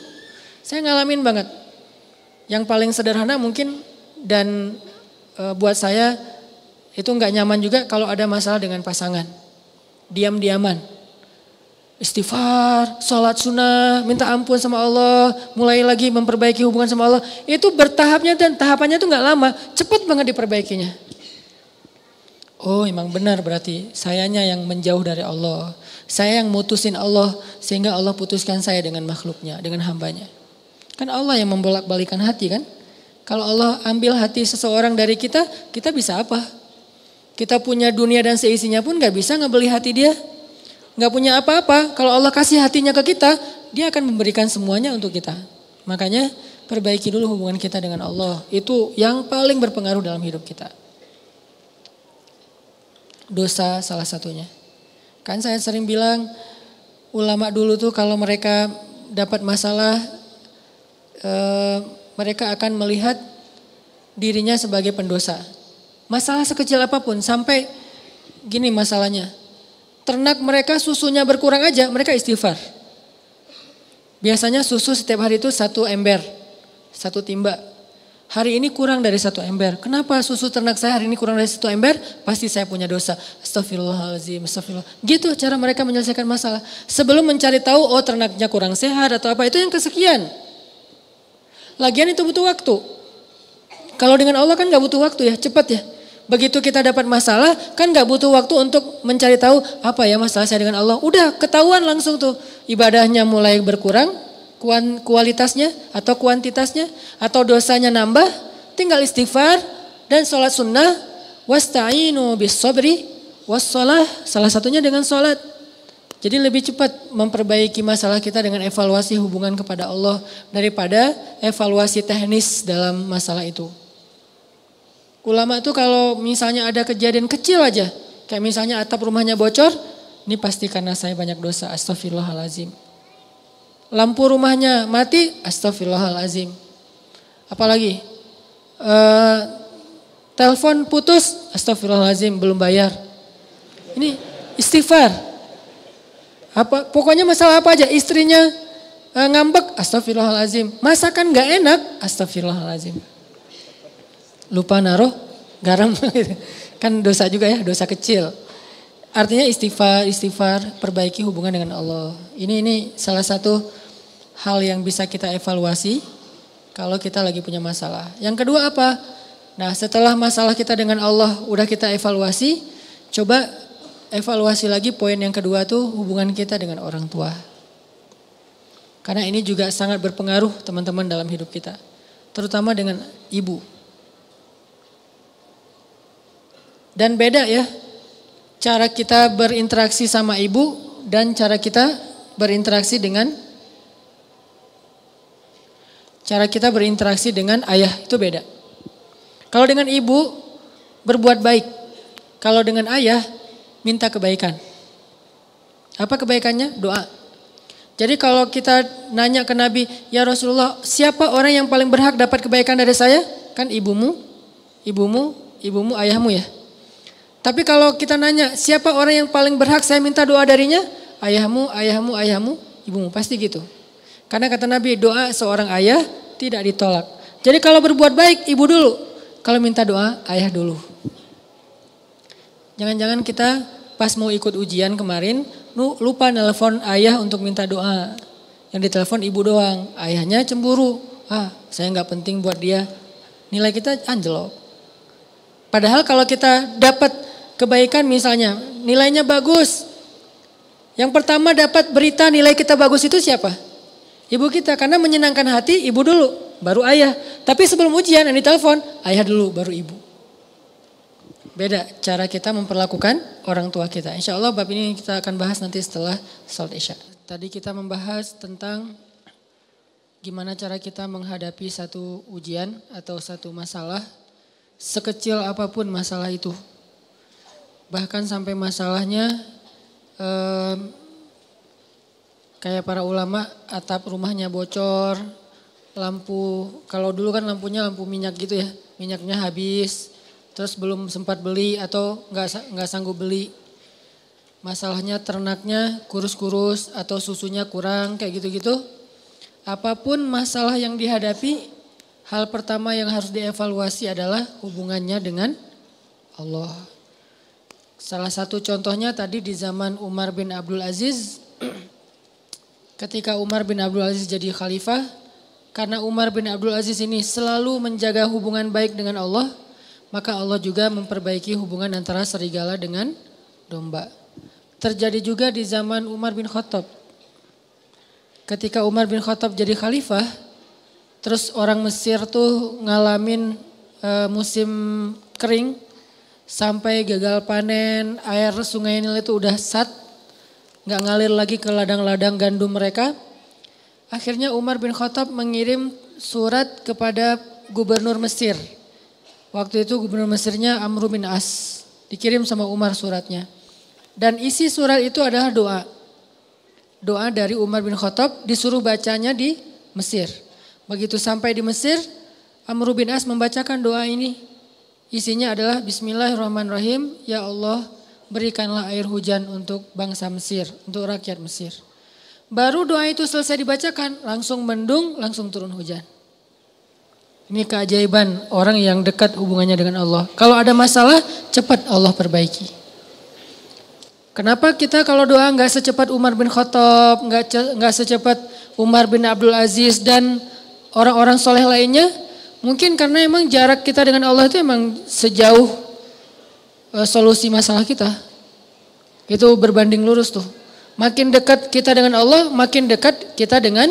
Saya ngalamin banget. Yang paling sederhana mungkin dan e, buat saya itu enggak nyaman juga kalau ada masalah dengan pasangan. Diam-diaman istighfar, sholat sunnah, minta ampun sama Allah, mulai lagi memperbaiki hubungan sama Allah. Itu bertahapnya dan tahapannya itu nggak lama, cepat banget diperbaikinya. Oh emang benar berarti sayanya yang menjauh dari Allah. Saya yang mutusin Allah sehingga Allah putuskan saya dengan makhluknya, dengan hambanya. Kan Allah yang membolak-balikan hati kan. Kalau Allah ambil hati seseorang dari kita, kita bisa apa? Kita punya dunia dan seisinya pun gak bisa ngebeli hati dia nggak punya apa-apa, kalau Allah kasih hatinya ke kita, dia akan memberikan semuanya untuk kita. Makanya perbaiki dulu hubungan kita dengan Allah. Itu yang paling berpengaruh dalam hidup kita. Dosa salah satunya. Kan saya sering bilang ulama dulu tuh kalau mereka dapat masalah eh, mereka akan melihat dirinya sebagai pendosa. Masalah sekecil apapun sampai gini masalahnya ternak mereka susunya berkurang aja, mereka istighfar. Biasanya susu setiap hari itu satu ember, satu timba. Hari ini kurang dari satu ember. Kenapa susu ternak saya hari ini kurang dari satu ember? Pasti saya punya dosa. Astagfirullahaladzim, astagfirullah. Gitu cara mereka menyelesaikan masalah. Sebelum mencari tahu, oh ternaknya kurang sehat atau apa, itu yang kesekian. Lagian itu butuh waktu. Kalau dengan Allah kan gak butuh waktu ya, cepat ya. Begitu kita dapat masalah, kan nggak butuh waktu untuk mencari tahu apa ya masalah saya dengan Allah. Udah ketahuan langsung tuh ibadahnya mulai berkurang, kualitasnya atau kuantitasnya atau dosanya nambah, tinggal istighfar dan sholat sunnah wasta'inu bis sabri wassalah salah satunya dengan sholat. Jadi lebih cepat memperbaiki masalah kita dengan evaluasi hubungan kepada Allah daripada evaluasi teknis dalam masalah itu. Ulama itu kalau misalnya ada kejadian kecil aja, kayak misalnya atap rumahnya bocor, ini pasti karena saya banyak dosa, astagfirullahalazim. Lampu rumahnya mati, astagfirullahalazim. Apalagi, eh, telepon putus, astagfirullahalazim, belum bayar. Ini istighfar. Apa, pokoknya masalah apa aja, istrinya eh, ngambek, astagfirullahalazim. Masakan gak enak, astagfirullahalazim lupa naruh garam gitu. Kan dosa juga ya, dosa kecil. Artinya istighfar, istighfar, perbaiki hubungan dengan Allah. Ini ini salah satu hal yang bisa kita evaluasi kalau kita lagi punya masalah. Yang kedua apa? Nah, setelah masalah kita dengan Allah udah kita evaluasi, coba evaluasi lagi poin yang kedua tuh hubungan kita dengan orang tua. Karena ini juga sangat berpengaruh teman-teman dalam hidup kita. Terutama dengan ibu. Dan beda ya, cara kita berinteraksi sama ibu dan cara kita berinteraksi dengan cara kita berinteraksi dengan ayah itu beda. Kalau dengan ibu berbuat baik, kalau dengan ayah minta kebaikan. Apa kebaikannya? Doa. Jadi kalau kita nanya ke Nabi, ya Rasulullah, siapa orang yang paling berhak dapat kebaikan dari saya? Kan ibumu, ibumu, ibumu, ayahmu ya. Tapi kalau kita nanya, siapa orang yang paling berhak saya minta doa darinya? Ayahmu, ayahmu, ayahmu, ibumu. Pasti gitu. Karena kata Nabi, doa seorang ayah tidak ditolak. Jadi kalau berbuat baik, ibu dulu. Kalau minta doa, ayah dulu. Jangan-jangan kita pas mau ikut ujian kemarin, lupa nelpon ayah untuk minta doa. Yang ditelepon ibu doang, ayahnya cemburu. Ah, saya nggak penting buat dia. Nilai kita anjlok. Padahal kalau kita dapat kebaikan misalnya, nilainya bagus. Yang pertama dapat berita nilai kita bagus itu siapa? Ibu kita, karena menyenangkan hati ibu dulu, baru ayah. Tapi sebelum ujian yang ditelepon, ayah dulu, baru ibu. Beda cara kita memperlakukan orang tua kita. Insya Allah bab ini kita akan bahas nanti setelah sholat isya. Tadi kita membahas tentang gimana cara kita menghadapi satu ujian atau satu masalah sekecil apapun masalah itu bahkan sampai masalahnya eh, kayak para ulama atap rumahnya bocor, lampu kalau dulu kan lampunya lampu minyak gitu ya, minyaknya habis, terus belum sempat beli atau nggak nggak sanggup beli. Masalahnya ternaknya kurus-kurus atau susunya kurang kayak gitu-gitu. Apapun masalah yang dihadapi, hal pertama yang harus dievaluasi adalah hubungannya dengan Allah. Salah satu contohnya tadi di zaman Umar bin Abdul Aziz, ketika Umar bin Abdul Aziz jadi khalifah, karena Umar bin Abdul Aziz ini selalu menjaga hubungan baik dengan Allah, maka Allah juga memperbaiki hubungan antara serigala dengan domba. Terjadi juga di zaman Umar bin Khattab. Ketika Umar bin Khattab jadi khalifah, terus orang Mesir tuh ngalamin e, musim kering, sampai gagal panen, air sungai Nil itu udah sat, nggak ngalir lagi ke ladang-ladang gandum mereka. Akhirnya Umar bin Khattab mengirim surat kepada gubernur Mesir. Waktu itu gubernur Mesirnya Amr bin As. Dikirim sama Umar suratnya. Dan isi surat itu adalah doa. Doa dari Umar bin Khattab disuruh bacanya di Mesir. Begitu sampai di Mesir, Amr bin As membacakan doa ini Isinya adalah Bismillahirrahmanirrahim, Ya Allah berikanlah air hujan untuk bangsa Mesir, untuk rakyat Mesir. Baru doa itu selesai dibacakan, langsung mendung, langsung turun hujan. Ini keajaiban orang yang dekat hubungannya dengan Allah. Kalau ada masalah, cepat Allah perbaiki. Kenapa kita kalau doa nggak secepat Umar bin Khattab, nggak nggak secepat Umar bin Abdul Aziz dan orang-orang soleh lainnya? Mungkin karena emang jarak kita dengan Allah itu emang sejauh uh, solusi masalah kita. Itu berbanding lurus tuh. Makin dekat kita dengan Allah, makin dekat kita dengan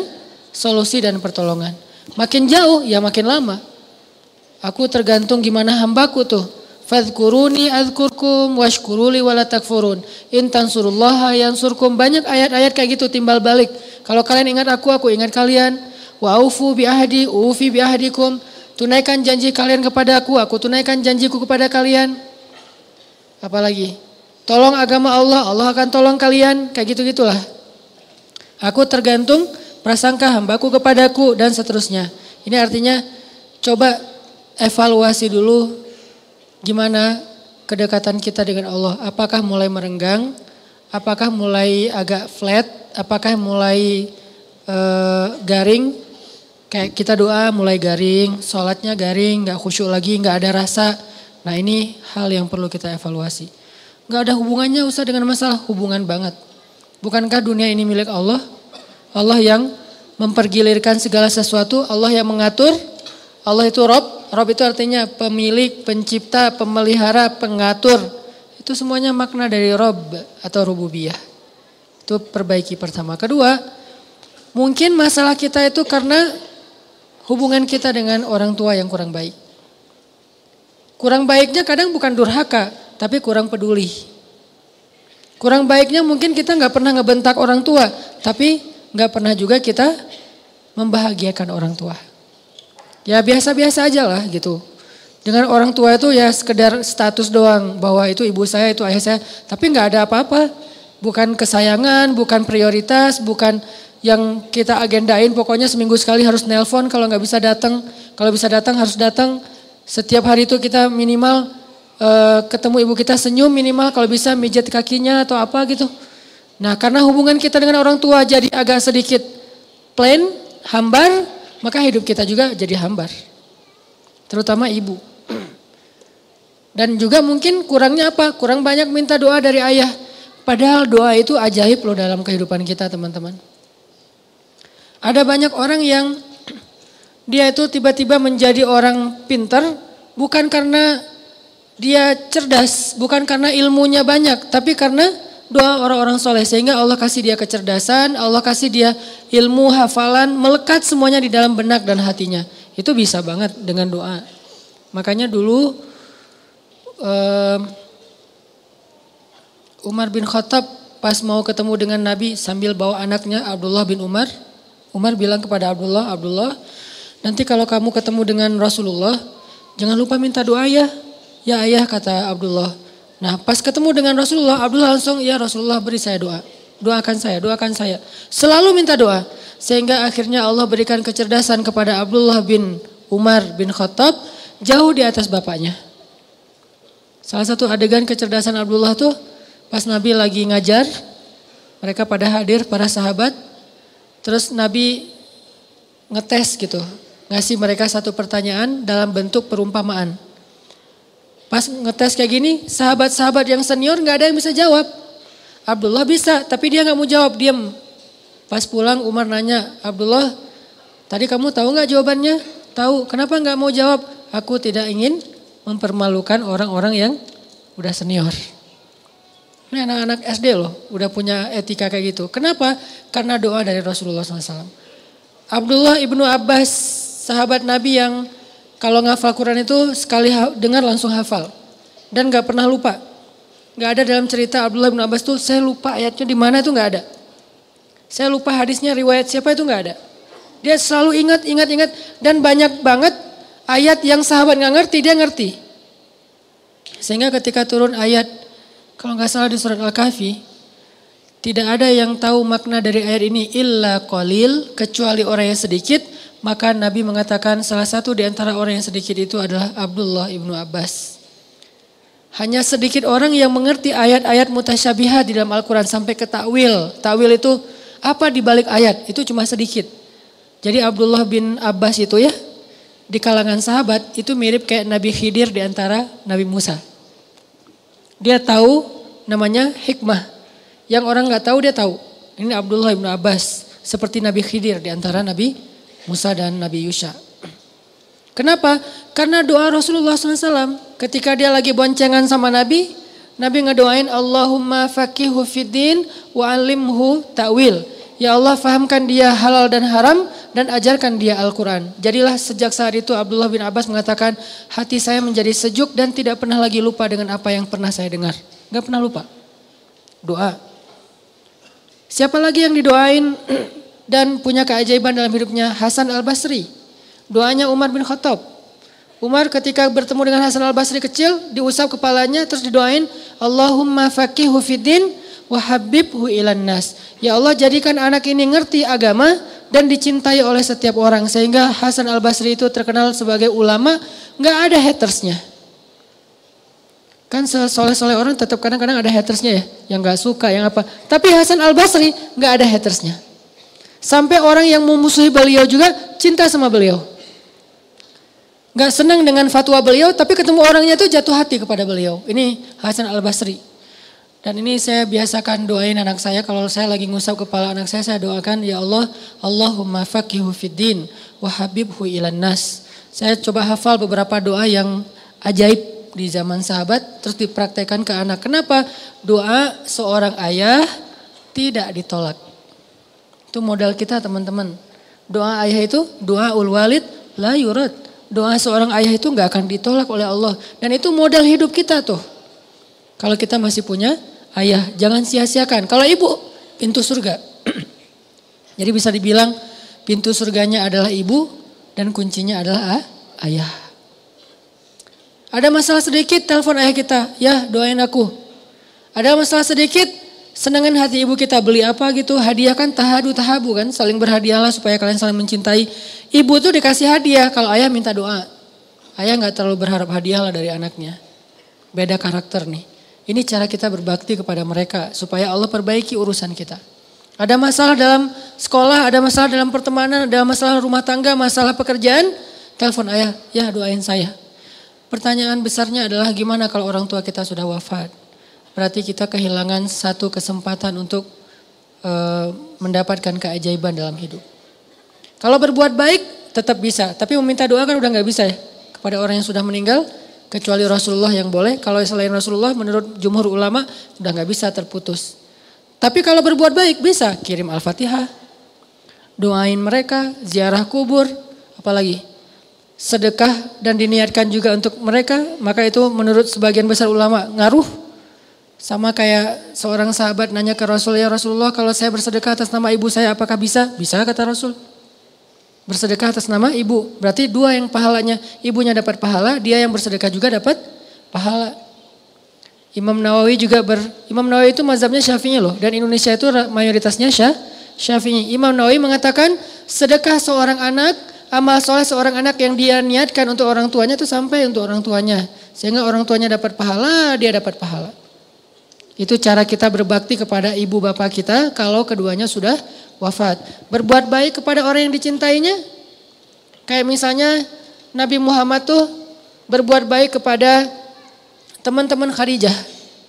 solusi dan pertolongan. Makin jauh ya makin lama. Aku tergantung gimana hambaku tuh. Fadkuruni azkurkum washkuruli wala takfurun. yang surkum. Banyak ayat-ayat kayak gitu timbal balik. Kalau kalian ingat aku, aku ingat kalian. Wa ufu bi ahdi, ufi bi ahdikum. Tunaikan janji kalian kepada aku, aku tunaikan janjiku kepada kalian. Apalagi, tolong agama Allah, Allah akan tolong kalian, kayak gitu-gitulah. Aku tergantung prasangka hambaku kepadaku dan seterusnya. Ini artinya coba evaluasi dulu gimana kedekatan kita dengan Allah. Apakah mulai merenggang? Apakah mulai agak flat? Apakah mulai uh, garing? kayak kita doa mulai garing, sholatnya garing, nggak khusyuk lagi, nggak ada rasa. Nah ini hal yang perlu kita evaluasi. Nggak ada hubungannya usah dengan masalah, hubungan banget. Bukankah dunia ini milik Allah? Allah yang mempergilirkan segala sesuatu, Allah yang mengatur, Allah itu Rob, Rob itu artinya pemilik, pencipta, pemelihara, pengatur. Itu semuanya makna dari Rob atau rububiyah. Itu perbaiki pertama. Kedua, mungkin masalah kita itu karena hubungan kita dengan orang tua yang kurang baik. Kurang baiknya kadang bukan durhaka, tapi kurang peduli. Kurang baiknya mungkin kita nggak pernah ngebentak orang tua, tapi nggak pernah juga kita membahagiakan orang tua. Ya biasa-biasa aja lah gitu. Dengan orang tua itu ya sekedar status doang bahwa itu ibu saya, itu ayah saya, tapi nggak ada apa-apa. Bukan kesayangan, bukan prioritas, bukan yang kita agendain pokoknya seminggu sekali harus nelpon kalau nggak bisa datang kalau bisa datang harus datang setiap hari itu kita minimal uh, ketemu ibu kita senyum minimal kalau bisa mijat kakinya atau apa gitu nah karena hubungan kita dengan orang tua jadi agak sedikit plain hambar maka hidup kita juga jadi hambar terutama ibu dan juga mungkin kurangnya apa kurang banyak minta doa dari ayah padahal doa itu ajaib loh dalam kehidupan kita teman-teman ada banyak orang yang dia itu tiba-tiba menjadi orang pinter bukan karena dia cerdas, bukan karena ilmunya banyak, tapi karena doa orang-orang soleh. Sehingga Allah kasih dia kecerdasan, Allah kasih dia ilmu, hafalan, melekat semuanya di dalam benak dan hatinya. Itu bisa banget dengan doa. Makanya dulu Umar bin Khattab pas mau ketemu dengan Nabi sambil bawa anaknya Abdullah bin Umar Umar bilang kepada Abdullah, Abdullah, nanti kalau kamu ketemu dengan Rasulullah, jangan lupa minta doa ya. Ya ayah kata Abdullah. Nah pas ketemu dengan Rasulullah, Abdullah langsung, ya Rasulullah beri saya doa. Doakan saya, doakan saya. Selalu minta doa. Sehingga akhirnya Allah berikan kecerdasan kepada Abdullah bin Umar bin Khattab jauh di atas bapaknya. Salah satu adegan kecerdasan Abdullah tuh pas Nabi lagi ngajar, mereka pada hadir para sahabat, Terus Nabi ngetes gitu, ngasih mereka satu pertanyaan dalam bentuk perumpamaan. Pas ngetes kayak gini, sahabat-sahabat yang senior nggak ada yang bisa jawab. Abdullah bisa, tapi dia nggak mau jawab, diem. Pas pulang Umar nanya, Abdullah, tadi kamu tahu nggak jawabannya? Tahu. Kenapa nggak mau jawab? Aku tidak ingin mempermalukan orang-orang yang udah senior. Ini anak-anak SD loh, udah punya etika kayak gitu. Kenapa? Karena doa dari Rasulullah SAW. Abdullah ibnu Abbas, sahabat Nabi yang kalau ngafal Quran itu sekali dengar langsung hafal dan nggak pernah lupa. Nggak ada dalam cerita Abdullah ibnu Abbas tuh saya lupa ayatnya di mana itu nggak ada. Saya lupa hadisnya riwayat siapa itu nggak ada. Dia selalu ingat, ingat, ingat dan banyak banget ayat yang sahabat nggak ngerti dia ngerti. Sehingga ketika turun ayat kalau nggak salah di surat Al-Kahfi, tidak ada yang tahu makna dari ayat ini illa kolil, kecuali orang yang sedikit. Maka Nabi mengatakan salah satu di antara orang yang sedikit itu adalah Abdullah ibnu Abbas. Hanya sedikit orang yang mengerti ayat-ayat mutasyabihah di dalam Al-Quran sampai ke takwil. Takwil itu apa di balik ayat, itu cuma sedikit. Jadi Abdullah bin Abbas itu ya, di kalangan sahabat itu mirip kayak Nabi Khidir di antara Nabi Musa. Dia tahu namanya hikmah. Yang orang nggak tahu dia tahu. Ini Abdullah bin Abbas. Seperti Nabi Khidir di antara Nabi Musa dan Nabi Yusha. Kenapa? Karena doa Rasulullah SAW ketika dia lagi boncengan sama Nabi, Nabi ngedoain Allahumma faqihu fiddin wa alimhu ta'wil. Ya Allah fahamkan dia halal dan haram dan ajarkan dia Al-Quran. Jadilah sejak saat itu Abdullah bin Abbas mengatakan hati saya menjadi sejuk dan tidak pernah lagi lupa dengan apa yang pernah saya dengar. Gak pernah lupa. Doa. Siapa lagi yang didoain dan punya keajaiban dalam hidupnya? Hasan Al-Basri. Doanya Umar bin Khattab. Umar ketika bertemu dengan Hasan Al-Basri kecil diusap kepalanya terus didoain Allahumma faqihu fiddin Wahabibhu ilan nas. Ya Allah jadikan anak ini ngerti agama dan dicintai oleh setiap orang. Sehingga Hasan al-Basri itu terkenal sebagai ulama, nggak ada hatersnya. Kan soleh-soleh orang tetap kadang-kadang ada hatersnya ya, yang nggak suka, yang apa. Tapi Hasan al-Basri nggak ada hatersnya. Sampai orang yang memusuhi beliau juga cinta sama beliau. Gak senang dengan fatwa beliau, tapi ketemu orangnya itu jatuh hati kepada beliau. Ini Hasan al-Basri. Dan ini saya biasakan doain anak saya kalau saya lagi ngusap kepala anak saya saya doakan ya Allah Allahumma faqihu fiddin wa habibhu ilan nas. Saya coba hafal beberapa doa yang ajaib di zaman sahabat terus dipraktekkan ke anak. Kenapa doa seorang ayah tidak ditolak? Itu modal kita teman-teman. Doa ayah itu doa ul walid la yurad. Doa seorang ayah itu nggak akan ditolak oleh Allah dan itu modal hidup kita tuh. Kalau kita masih punya ayah, jangan sia-siakan. Kalau ibu, pintu surga. Jadi bisa dibilang pintu surganya adalah ibu dan kuncinya adalah ah, ayah. Ada masalah sedikit, telepon ayah kita. Ya, doain aku. Ada masalah sedikit, senengin hati ibu kita beli apa gitu. Hadiah kan tahadu tahabu kan, saling berhadiahlah supaya kalian saling mencintai. Ibu tuh dikasih hadiah kalau ayah minta doa. Ayah gak terlalu berharap hadiah lah dari anaknya. Beda karakter nih. Ini cara kita berbakti kepada mereka supaya Allah perbaiki urusan kita. Ada masalah dalam sekolah, ada masalah dalam pertemanan, ada masalah rumah tangga, masalah pekerjaan, telepon ayah, ya doain saya. Pertanyaan besarnya adalah gimana kalau orang tua kita sudah wafat? Berarti kita kehilangan satu kesempatan untuk e, mendapatkan keajaiban dalam hidup. Kalau berbuat baik tetap bisa, tapi meminta doa kan udah nggak bisa ya kepada orang yang sudah meninggal kecuali Rasulullah yang boleh. Kalau selain Rasulullah menurut jumhur ulama sudah nggak bisa terputus. Tapi kalau berbuat baik bisa kirim Al-Fatihah, doain mereka, ziarah kubur, apalagi sedekah dan diniatkan juga untuk mereka, maka itu menurut sebagian besar ulama ngaruh. Sama kayak seorang sahabat nanya ke Rasul, ya Rasulullah kalau saya bersedekah atas nama ibu saya apakah bisa? Bisa kata Rasul bersedekah atas nama ibu. Berarti dua yang pahalanya, ibunya dapat pahala, dia yang bersedekah juga dapat pahala. Imam Nawawi juga ber Imam Nawawi itu mazhabnya Syafi'i loh dan Indonesia itu mayoritasnya syah, Syafi'i. Imam Nawawi mengatakan sedekah seorang anak, amal soleh seorang anak yang dia niatkan untuk orang tuanya itu sampai untuk orang tuanya. Sehingga orang tuanya dapat pahala, dia dapat pahala. Itu cara kita berbakti kepada ibu bapak kita kalau keduanya sudah wafat. Berbuat baik kepada orang yang dicintainya. Kayak misalnya Nabi Muhammad tuh berbuat baik kepada teman-teman Khadijah.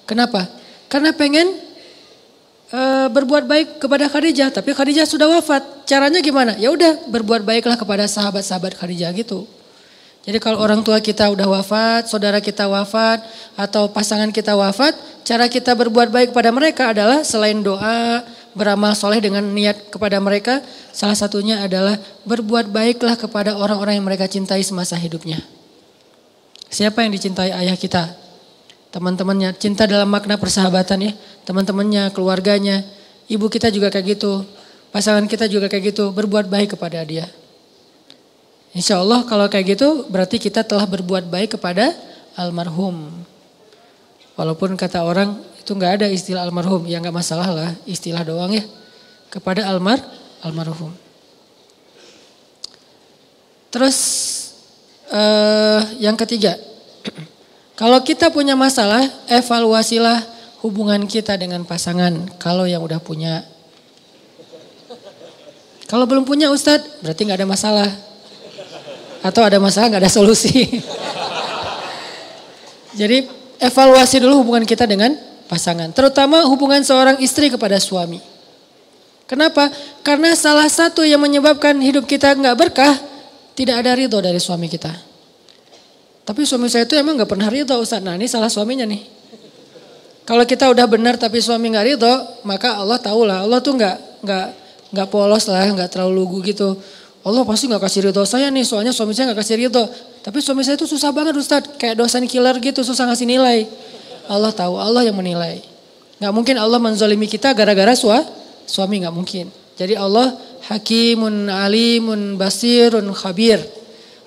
Kenapa? Karena pengen e, berbuat baik kepada Khadijah, tapi Khadijah sudah wafat. Caranya gimana? Ya udah, berbuat baiklah kepada sahabat-sahabat Khadijah gitu. Jadi kalau orang tua kita udah wafat, saudara kita wafat, atau pasangan kita wafat, cara kita berbuat baik kepada mereka adalah selain doa, beramal soleh dengan niat kepada mereka, salah satunya adalah berbuat baiklah kepada orang-orang yang mereka cintai semasa hidupnya. Siapa yang dicintai ayah kita? Teman-temannya, cinta dalam makna persahabatan ya, teman-temannya, keluarganya, ibu kita juga kayak gitu, pasangan kita juga kayak gitu, berbuat baik kepada dia. Insya Allah kalau kayak gitu berarti kita telah berbuat baik kepada almarhum. Walaupun kata orang itu nggak ada istilah almarhum, ya nggak masalah lah, istilah doang ya. Kepada almar, almarhum. Terus eh, yang ketiga, kalau kita punya masalah, evaluasilah hubungan kita dengan pasangan. Kalau yang udah punya, kalau belum punya Ustadz, berarti nggak ada masalah atau ada masalah nggak ada solusi. Jadi evaluasi dulu hubungan kita dengan pasangan, terutama hubungan seorang istri kepada suami. Kenapa? Karena salah satu yang menyebabkan hidup kita nggak berkah, tidak ada ridho dari suami kita. Tapi suami saya itu emang nggak pernah ridho Ustaz. Nah ini salah suaminya nih. Kalau kita udah benar tapi suami nggak ridho, maka Allah tahu lah. Allah tuh nggak nggak nggak polos lah, nggak terlalu lugu gitu. Allah pasti nggak kasih ridho saya nih, soalnya suami saya nggak kasih ridho. Tapi suami saya itu susah banget Ustadz, kayak dosen killer gitu, susah ngasih nilai. Allah tahu, Allah yang menilai. Nggak mungkin Allah menzolimi kita gara-gara sua, suami nggak mungkin. Jadi Allah hakimun alimun basirun khabir.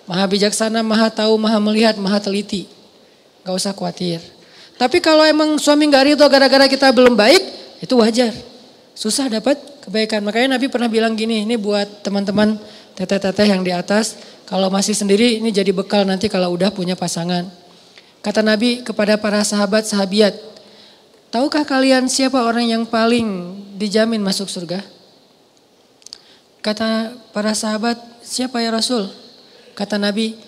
Maha bijaksana, maha tahu, maha melihat, maha teliti. Gak usah khawatir. Tapi kalau emang suami gak ridho gara-gara kita belum baik, itu wajar. Susah dapat kebaikan. Makanya Nabi pernah bilang gini, ini buat teman-teman teteh-teteh yang di atas. Kalau masih sendiri ini jadi bekal nanti kalau udah punya pasangan. Kata Nabi kepada para sahabat sahabiat, tahukah kalian siapa orang yang paling dijamin masuk surga? Kata para sahabat, siapa ya Rasul? Kata Nabi,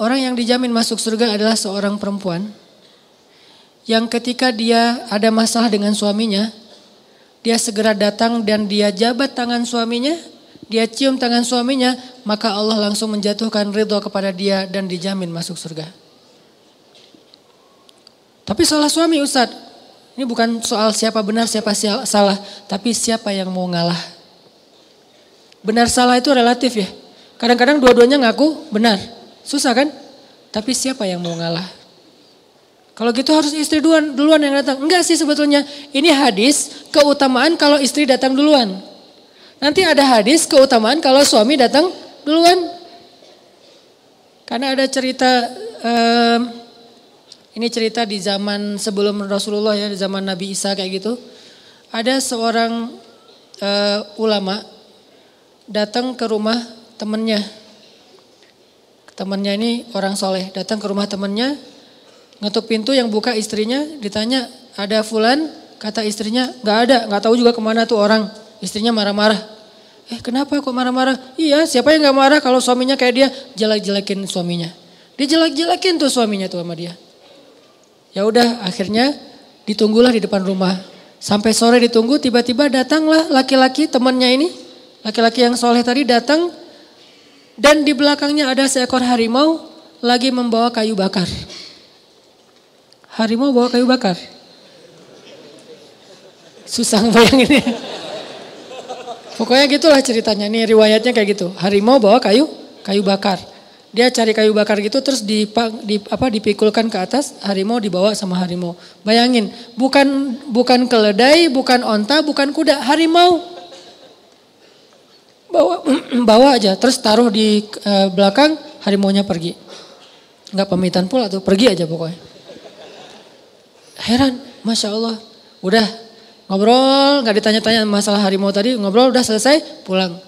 orang yang dijamin masuk surga adalah seorang perempuan yang ketika dia ada masalah dengan suaminya, dia segera datang dan dia jabat tangan suaminya dia cium tangan suaminya, maka Allah langsung menjatuhkan ridho kepada dia dan dijamin masuk surga. Tapi salah suami Ustadz, ini bukan soal siapa benar, siapa salah, tapi siapa yang mau ngalah. Benar salah itu relatif ya. Kadang-kadang dua-duanya ngaku benar. Susah kan? Tapi siapa yang mau ngalah? Kalau gitu harus istri duluan, duluan yang datang. Enggak sih sebetulnya. Ini hadis keutamaan kalau istri datang duluan. Nanti ada hadis keutamaan kalau suami datang duluan. Karena ada cerita um, ini cerita di zaman sebelum Rasulullah ya, di zaman Nabi Isa kayak gitu. Ada seorang uh, ulama datang ke rumah temannya. Temannya ini orang soleh, datang ke rumah temannya, ngetuk pintu yang buka istrinya, ditanya ada fulan, kata istrinya nggak ada, nggak tahu juga kemana tuh orang. Istrinya marah-marah. Eh kenapa kok marah-marah? Iya siapa yang gak marah kalau suaminya kayak dia jelek-jelekin suaminya. Dia jelek-jelekin tuh suaminya tuh sama dia. Ya udah akhirnya ditunggulah di depan rumah. Sampai sore ditunggu tiba-tiba datanglah laki-laki temannya ini. Laki-laki yang soleh tadi datang dan di belakangnya ada seekor harimau lagi membawa kayu bakar. Harimau bawa kayu bakar. Susah bayanginnya. Pokoknya gitulah ceritanya. Nih riwayatnya kayak gitu. Harimau bawa kayu kayu bakar. Dia cari kayu bakar gitu terus dipang, di apa dipikulkan ke atas, harimau dibawa sama harimau. Bayangin, bukan bukan keledai, bukan onta, bukan kuda, harimau. Bawa bawa aja terus taruh di uh, belakang, harimaunya pergi. Enggak pamitan pula tuh, pergi aja pokoknya. Heran, Masya Allah. Udah Ngobrol, nggak ditanya-tanya masalah harimau tadi, ngobrol udah selesai, pulang.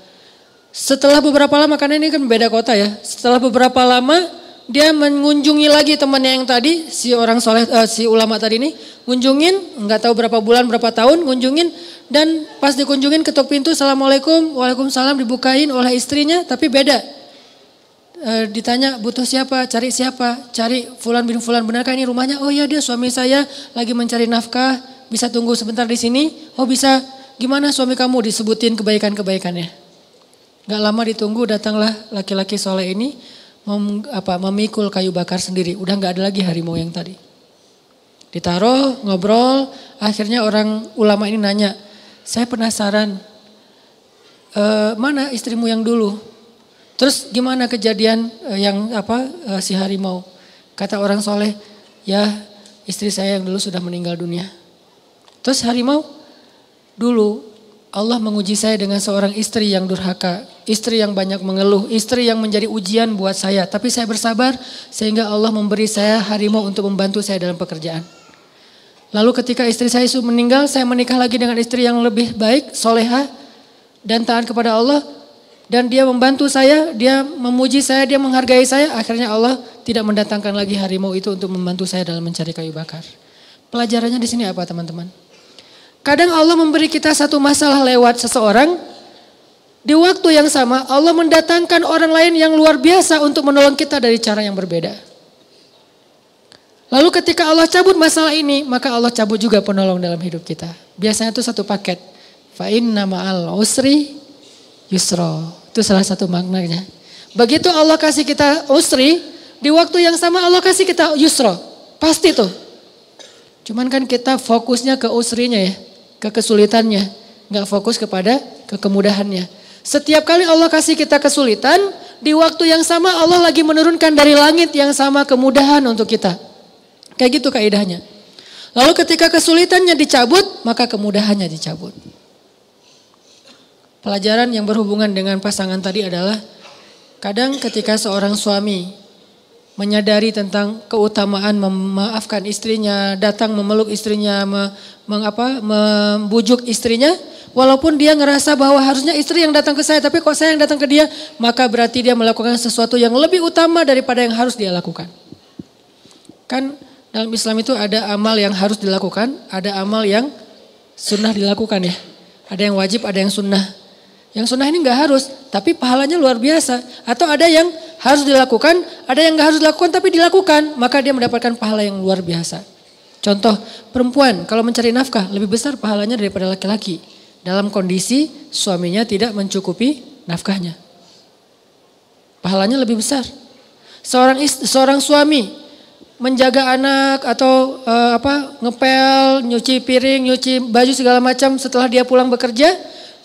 Setelah beberapa lama, karena ini kan beda kota ya. Setelah beberapa lama, dia mengunjungi lagi temannya yang tadi, si orang soleh, uh, si ulama tadi ini, ngunjungin, nggak tahu berapa bulan, berapa tahun, ngunjungin, dan pas dikunjungin ketuk pintu, assalamualaikum, waalaikumsalam, dibukain oleh istrinya, tapi beda. E, ditanya butuh siapa, cari siapa, cari fulan bin fulan benarkah ini rumahnya? Oh iya dia suami saya lagi mencari nafkah, bisa tunggu sebentar di sini. Oh bisa, gimana suami kamu disebutin kebaikan-kebaikannya. Gak lama ditunggu datanglah laki-laki soleh ini mem, apa, memikul kayu bakar sendiri. Udah gak ada lagi harimau yang tadi. Ditaruh, ngobrol, akhirnya orang ulama ini nanya, saya penasaran, e, mana istrimu yang dulu? Terus gimana kejadian eh, yang apa eh, si harimau? Kata orang soleh, ya istri saya yang dulu sudah meninggal dunia. Terus harimau dulu Allah menguji saya dengan seorang istri yang durhaka, istri yang banyak mengeluh, istri yang menjadi ujian buat saya. Tapi saya bersabar sehingga Allah memberi saya harimau untuk membantu saya dalam pekerjaan. Lalu ketika istri saya itu meninggal, saya menikah lagi dengan istri yang lebih baik, soleha, dan taat kepada Allah. Dan dia membantu saya, dia memuji saya, dia menghargai saya. Akhirnya Allah tidak mendatangkan lagi harimau itu untuk membantu saya dalam mencari kayu bakar. Pelajarannya di sini apa teman-teman? Kadang Allah memberi kita satu masalah lewat seseorang, di waktu yang sama Allah mendatangkan orang lain yang luar biasa untuk menolong kita dari cara yang berbeda. Lalu ketika Allah cabut masalah ini, maka Allah cabut juga penolong dalam hidup kita. Biasanya itu satu paket. Fa'in nama Allah, usri yusro. Itu salah satu maknanya. Begitu Allah kasih kita usri, di waktu yang sama Allah kasih kita yusro. Pasti tuh. Cuman kan kita fokusnya ke usrinya ya ke kesulitannya, nggak fokus kepada kemudahannya Setiap kali Allah kasih kita kesulitan, di waktu yang sama Allah lagi menurunkan dari langit yang sama kemudahan untuk kita. Kayak gitu kaidahnya. Lalu ketika kesulitannya dicabut, maka kemudahannya dicabut. Pelajaran yang berhubungan dengan pasangan tadi adalah kadang ketika seorang suami menyadari tentang keutamaan memaafkan istrinya, datang memeluk istrinya, mengapa membujuk istrinya, walaupun dia ngerasa bahwa harusnya istri yang datang ke saya, tapi kok saya yang datang ke dia, maka berarti dia melakukan sesuatu yang lebih utama daripada yang harus dia lakukan. Kan dalam Islam itu ada amal yang harus dilakukan, ada amal yang sunnah dilakukan ya. Ada yang wajib, ada yang sunnah. Yang sunnah ini nggak harus, tapi pahalanya luar biasa. Atau ada yang harus dilakukan, ada yang nggak harus dilakukan tapi dilakukan, maka dia mendapatkan pahala yang luar biasa. Contoh, perempuan kalau mencari nafkah lebih besar pahalanya daripada laki-laki dalam kondisi suaminya tidak mencukupi nafkahnya. Pahalanya lebih besar. Seorang istri, seorang suami menjaga anak atau uh, apa ngepel, nyuci piring, nyuci baju segala macam setelah dia pulang bekerja,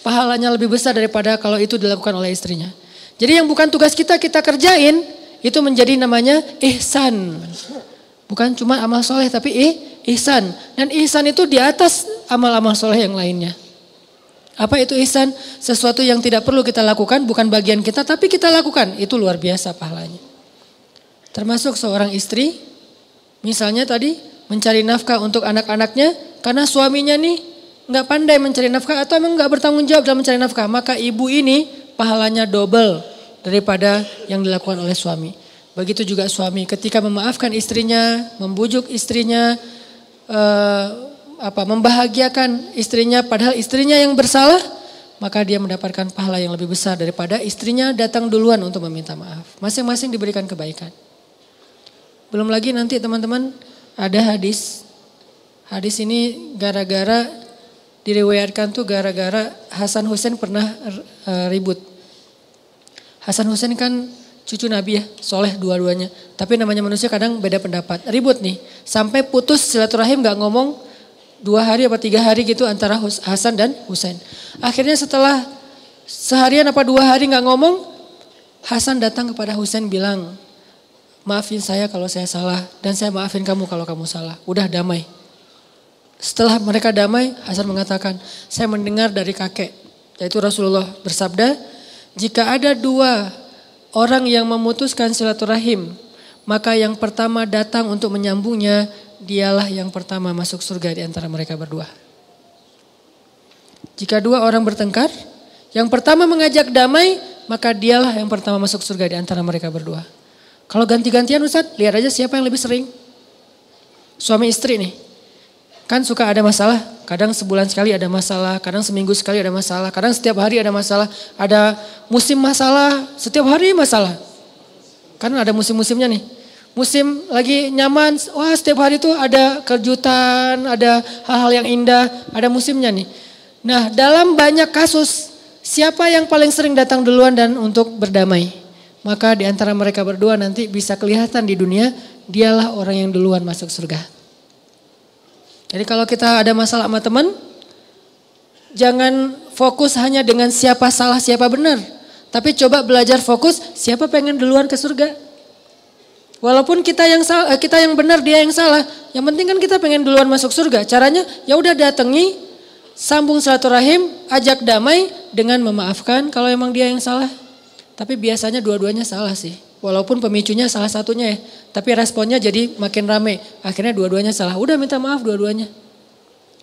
pahalanya lebih besar daripada kalau itu dilakukan oleh istrinya. Jadi yang bukan tugas kita kita kerjain itu menjadi namanya ihsan. Bukan cuma amal soleh tapi eh, ihsan. Dan ihsan itu di atas amal-amal soleh yang lainnya. Apa itu ihsan? Sesuatu yang tidak perlu kita lakukan, bukan bagian kita, tapi kita lakukan. Itu luar biasa pahalanya. Termasuk seorang istri, misalnya tadi mencari nafkah untuk anak-anaknya, karena suaminya nih nggak pandai mencari nafkah atau emang nggak bertanggung jawab dalam mencari nafkah, maka ibu ini pahalanya double daripada yang dilakukan oleh suami. Begitu juga suami ketika memaafkan istrinya, membujuk istrinya, eh, apa membahagiakan istrinya padahal istrinya yang bersalah, maka dia mendapatkan pahala yang lebih besar daripada istrinya datang duluan untuk meminta maaf. Masing-masing diberikan kebaikan. Belum lagi nanti teman-teman ada hadis. Hadis ini gara-gara direwayatkan tuh gara-gara Hasan Hussein pernah eh, ribut. Hasan Hussein kan cucu Nabi ya, soleh dua-duanya. Tapi namanya manusia kadang beda pendapat. Ribut nih, sampai putus silaturahim gak ngomong dua hari apa tiga hari gitu antara Hasan dan Hussein. Akhirnya setelah seharian apa dua hari gak ngomong, Hasan datang kepada Hussein bilang, maafin saya kalau saya salah dan saya maafin kamu kalau kamu salah. Udah damai. Setelah mereka damai, Hasan mengatakan, saya mendengar dari kakek, yaitu Rasulullah bersabda, jika ada dua orang yang memutuskan silaturahim, maka yang pertama datang untuk menyambungnya, dialah yang pertama masuk surga di antara mereka berdua. Jika dua orang bertengkar, yang pertama mengajak damai, maka dialah yang pertama masuk surga di antara mereka berdua. Kalau ganti-gantian Ustaz, lihat aja siapa yang lebih sering. Suami istri nih, Kan suka ada masalah, kadang sebulan sekali ada masalah, kadang seminggu sekali ada masalah, kadang setiap hari ada masalah, ada musim masalah, setiap hari masalah. Kan ada musim-musimnya nih. Musim lagi nyaman, wah setiap hari tuh ada kejutan, ada hal-hal yang indah, ada musimnya nih. Nah dalam banyak kasus, siapa yang paling sering datang duluan dan untuk berdamai? Maka di antara mereka berdua nanti bisa kelihatan di dunia, dialah orang yang duluan masuk surga. Jadi kalau kita ada masalah sama teman, jangan fokus hanya dengan siapa salah, siapa benar. Tapi coba belajar fokus siapa pengen duluan ke surga. Walaupun kita yang salah, eh, kita yang benar, dia yang salah. Yang penting kan kita pengen duluan masuk surga. Caranya ya udah datangi, sambung silaturahim, ajak damai dengan memaafkan kalau emang dia yang salah. Tapi biasanya dua-duanya salah sih. Walaupun pemicunya salah satunya ya, tapi responnya jadi makin rame. Akhirnya dua-duanya salah. Udah minta maaf dua-duanya.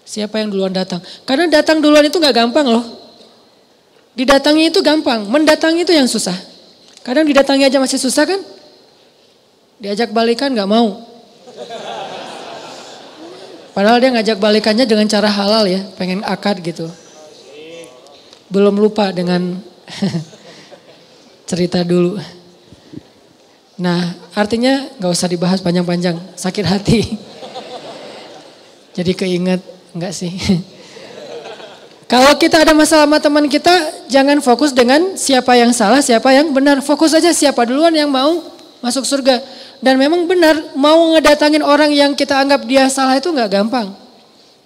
Siapa yang duluan datang? Karena datang duluan itu nggak gampang loh. Didatangi itu gampang, mendatangi itu yang susah. Kadang didatangi aja masih susah kan? Diajak balikan nggak mau. Padahal dia ngajak balikannya dengan cara halal ya, pengen akad gitu. Belum lupa dengan cerita dulu. Nah artinya nggak usah dibahas panjang-panjang, sakit hati. Jadi keinget, enggak sih. Kalau kita ada masalah sama teman kita, jangan fokus dengan siapa yang salah, siapa yang benar. Fokus aja siapa duluan yang mau masuk surga. Dan memang benar, mau ngedatangin orang yang kita anggap dia salah itu nggak gampang.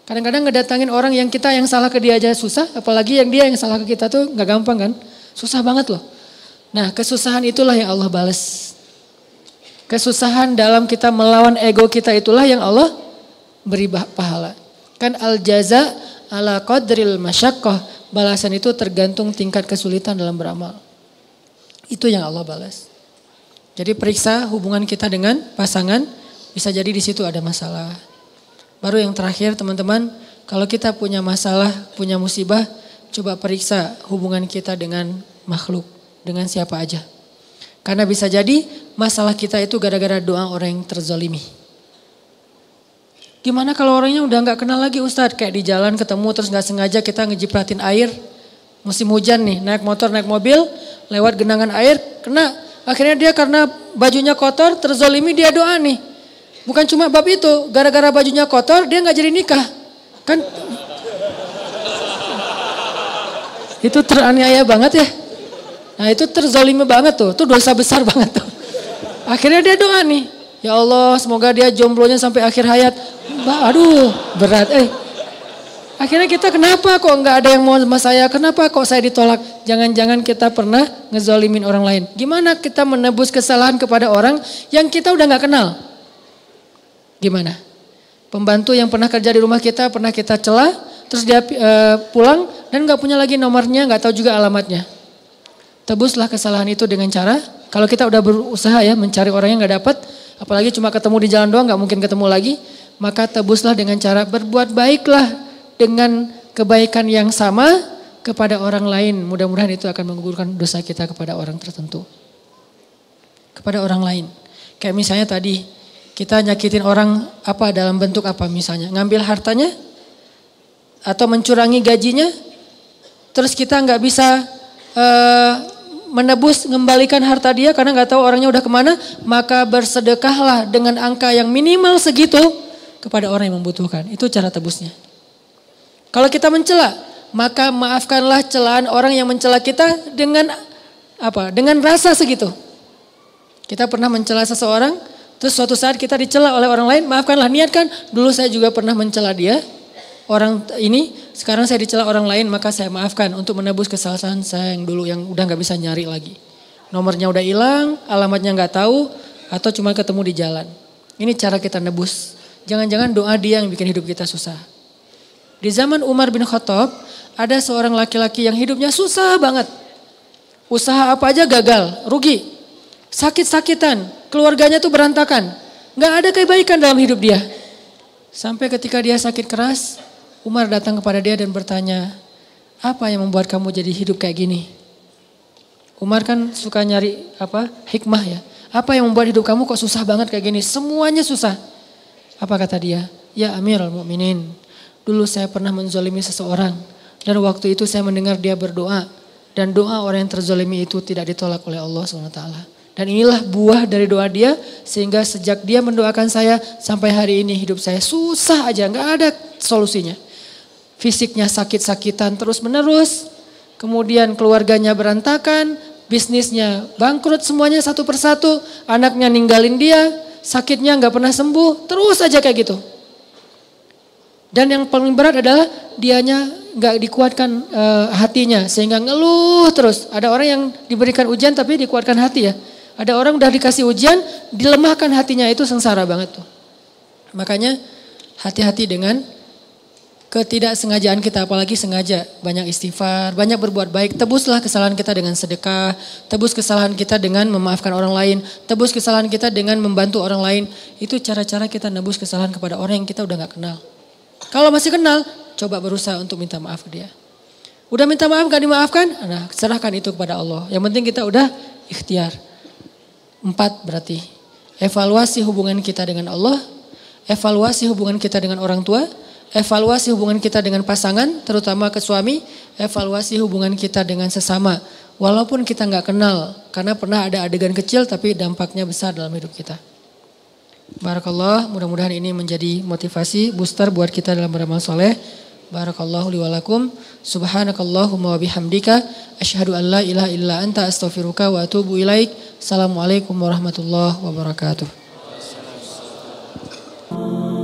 Kadang-kadang ngedatangin orang yang kita yang salah ke dia aja susah, apalagi yang dia yang salah ke kita tuh nggak gampang kan. Susah banget loh. Nah kesusahan itulah yang Allah balas. Kesusahan dalam kita melawan ego kita itulah yang Allah beri pahala. Kan al jaza ala qadril masyakoh. Balasan itu tergantung tingkat kesulitan dalam beramal. Itu yang Allah balas. Jadi periksa hubungan kita dengan pasangan. Bisa jadi di situ ada masalah. Baru yang terakhir teman-teman. Kalau kita punya masalah, punya musibah. Coba periksa hubungan kita dengan makhluk. Dengan siapa aja. Karena bisa jadi masalah kita itu gara-gara doa orang yang terzolimi. Gimana kalau orangnya udah nggak kenal lagi Ustadz? Kayak di jalan ketemu terus nggak sengaja kita ngejipratin air. Musim hujan nih, naik motor, naik mobil, lewat genangan air, kena. Akhirnya dia karena bajunya kotor, terzolimi dia doa nih. Bukan cuma bab itu, gara-gara bajunya kotor dia nggak jadi nikah. Kan itu teraniaya banget ya. Nah itu terzolimi banget tuh, itu dosa besar banget tuh. Akhirnya dia doa nih, ya Allah semoga dia jomblonya sampai akhir hayat. Mbak, aduh berat eh. Akhirnya kita kenapa kok nggak ada yang mau sama saya, kenapa kok saya ditolak. Jangan-jangan kita pernah ngezolimin orang lain. Gimana kita menebus kesalahan kepada orang yang kita udah nggak kenal? Gimana? Pembantu yang pernah kerja di rumah kita, pernah kita celah, terus dia uh, pulang dan nggak punya lagi nomornya, nggak tahu juga alamatnya tebuslah kesalahan itu dengan cara, kalau kita udah berusaha ya mencari orang yang nggak dapat, apalagi cuma ketemu di jalan doang nggak mungkin ketemu lagi, maka tebuslah dengan cara berbuat baiklah dengan kebaikan yang sama kepada orang lain. Mudah-mudahan itu akan menggugurkan dosa kita kepada orang tertentu. Kepada orang lain. Kayak misalnya tadi kita nyakitin orang apa dalam bentuk apa misalnya. Ngambil hartanya atau mencurangi gajinya. Terus kita nggak bisa eh, menebus mengembalikan harta dia karena nggak tahu orangnya udah kemana, maka bersedekahlah dengan angka yang minimal segitu kepada orang yang membutuhkan. Itu cara tebusnya. Kalau kita mencela, maka maafkanlah celaan orang yang mencela kita dengan apa? Dengan rasa segitu. Kita pernah mencela seseorang, terus suatu saat kita dicela oleh orang lain, maafkanlah niatkan dulu saya juga pernah mencela dia, orang ini, sekarang saya dicela orang lain maka saya maafkan untuk menebus kesalahan saya yang dulu yang udah nggak bisa nyari lagi. Nomornya udah hilang, alamatnya nggak tahu, atau cuma ketemu di jalan. Ini cara kita nebus. Jangan-jangan doa dia yang bikin hidup kita susah. Di zaman Umar bin Khattab, ada seorang laki-laki yang hidupnya susah banget. Usaha apa aja gagal, rugi. Sakit-sakitan, keluarganya tuh berantakan. Nggak ada kebaikan dalam hidup dia. Sampai ketika dia sakit keras, Umar datang kepada dia dan bertanya, apa yang membuat kamu jadi hidup kayak gini? Umar kan suka nyari apa hikmah ya. Apa yang membuat hidup kamu kok susah banget kayak gini? Semuanya susah. Apa kata dia? Ya Amirul Mukminin, dulu saya pernah menzolimi seseorang dan waktu itu saya mendengar dia berdoa dan doa orang yang terzolimi itu tidak ditolak oleh Allah swt. Dan inilah buah dari doa dia sehingga sejak dia mendoakan saya sampai hari ini hidup saya susah aja nggak ada solusinya fisiknya sakit-sakitan terus-menerus, kemudian keluarganya berantakan, bisnisnya bangkrut semuanya satu persatu, anaknya ninggalin dia, sakitnya nggak pernah sembuh, terus aja kayak gitu. Dan yang paling berat adalah dianya nggak dikuatkan e, hatinya sehingga ngeluh terus. Ada orang yang diberikan ujian tapi dikuatkan hati ya. Ada orang udah dikasih ujian dilemahkan hatinya itu sengsara banget tuh. Makanya hati-hati dengan ketidaksengajaan kita, apalagi sengaja, banyak istighfar, banyak berbuat baik, tebuslah kesalahan kita dengan sedekah, tebus kesalahan kita dengan memaafkan orang lain, tebus kesalahan kita dengan membantu orang lain. Itu cara-cara kita nebus kesalahan kepada orang yang kita udah nggak kenal. Kalau masih kenal, coba berusaha untuk minta maaf ke dia. Udah minta maaf gak dimaafkan? Nah, serahkan itu kepada Allah. Yang penting kita udah ikhtiar. Empat berarti. Evaluasi hubungan kita dengan Allah, evaluasi hubungan kita dengan orang tua, evaluasi hubungan kita dengan pasangan, terutama ke suami, evaluasi hubungan kita dengan sesama. Walaupun kita nggak kenal, karena pernah ada adegan kecil tapi dampaknya besar dalam hidup kita. Barakallah, mudah-mudahan ini menjadi motivasi booster buat kita dalam beramal soleh. Barakallahu liwalakum. Subhanakallahumma wabihamdika. Ashadu an la ilaha illa anta astaghfiruka wa atubu ilaik. Assalamualaikum warahmatullahi wabarakatuh.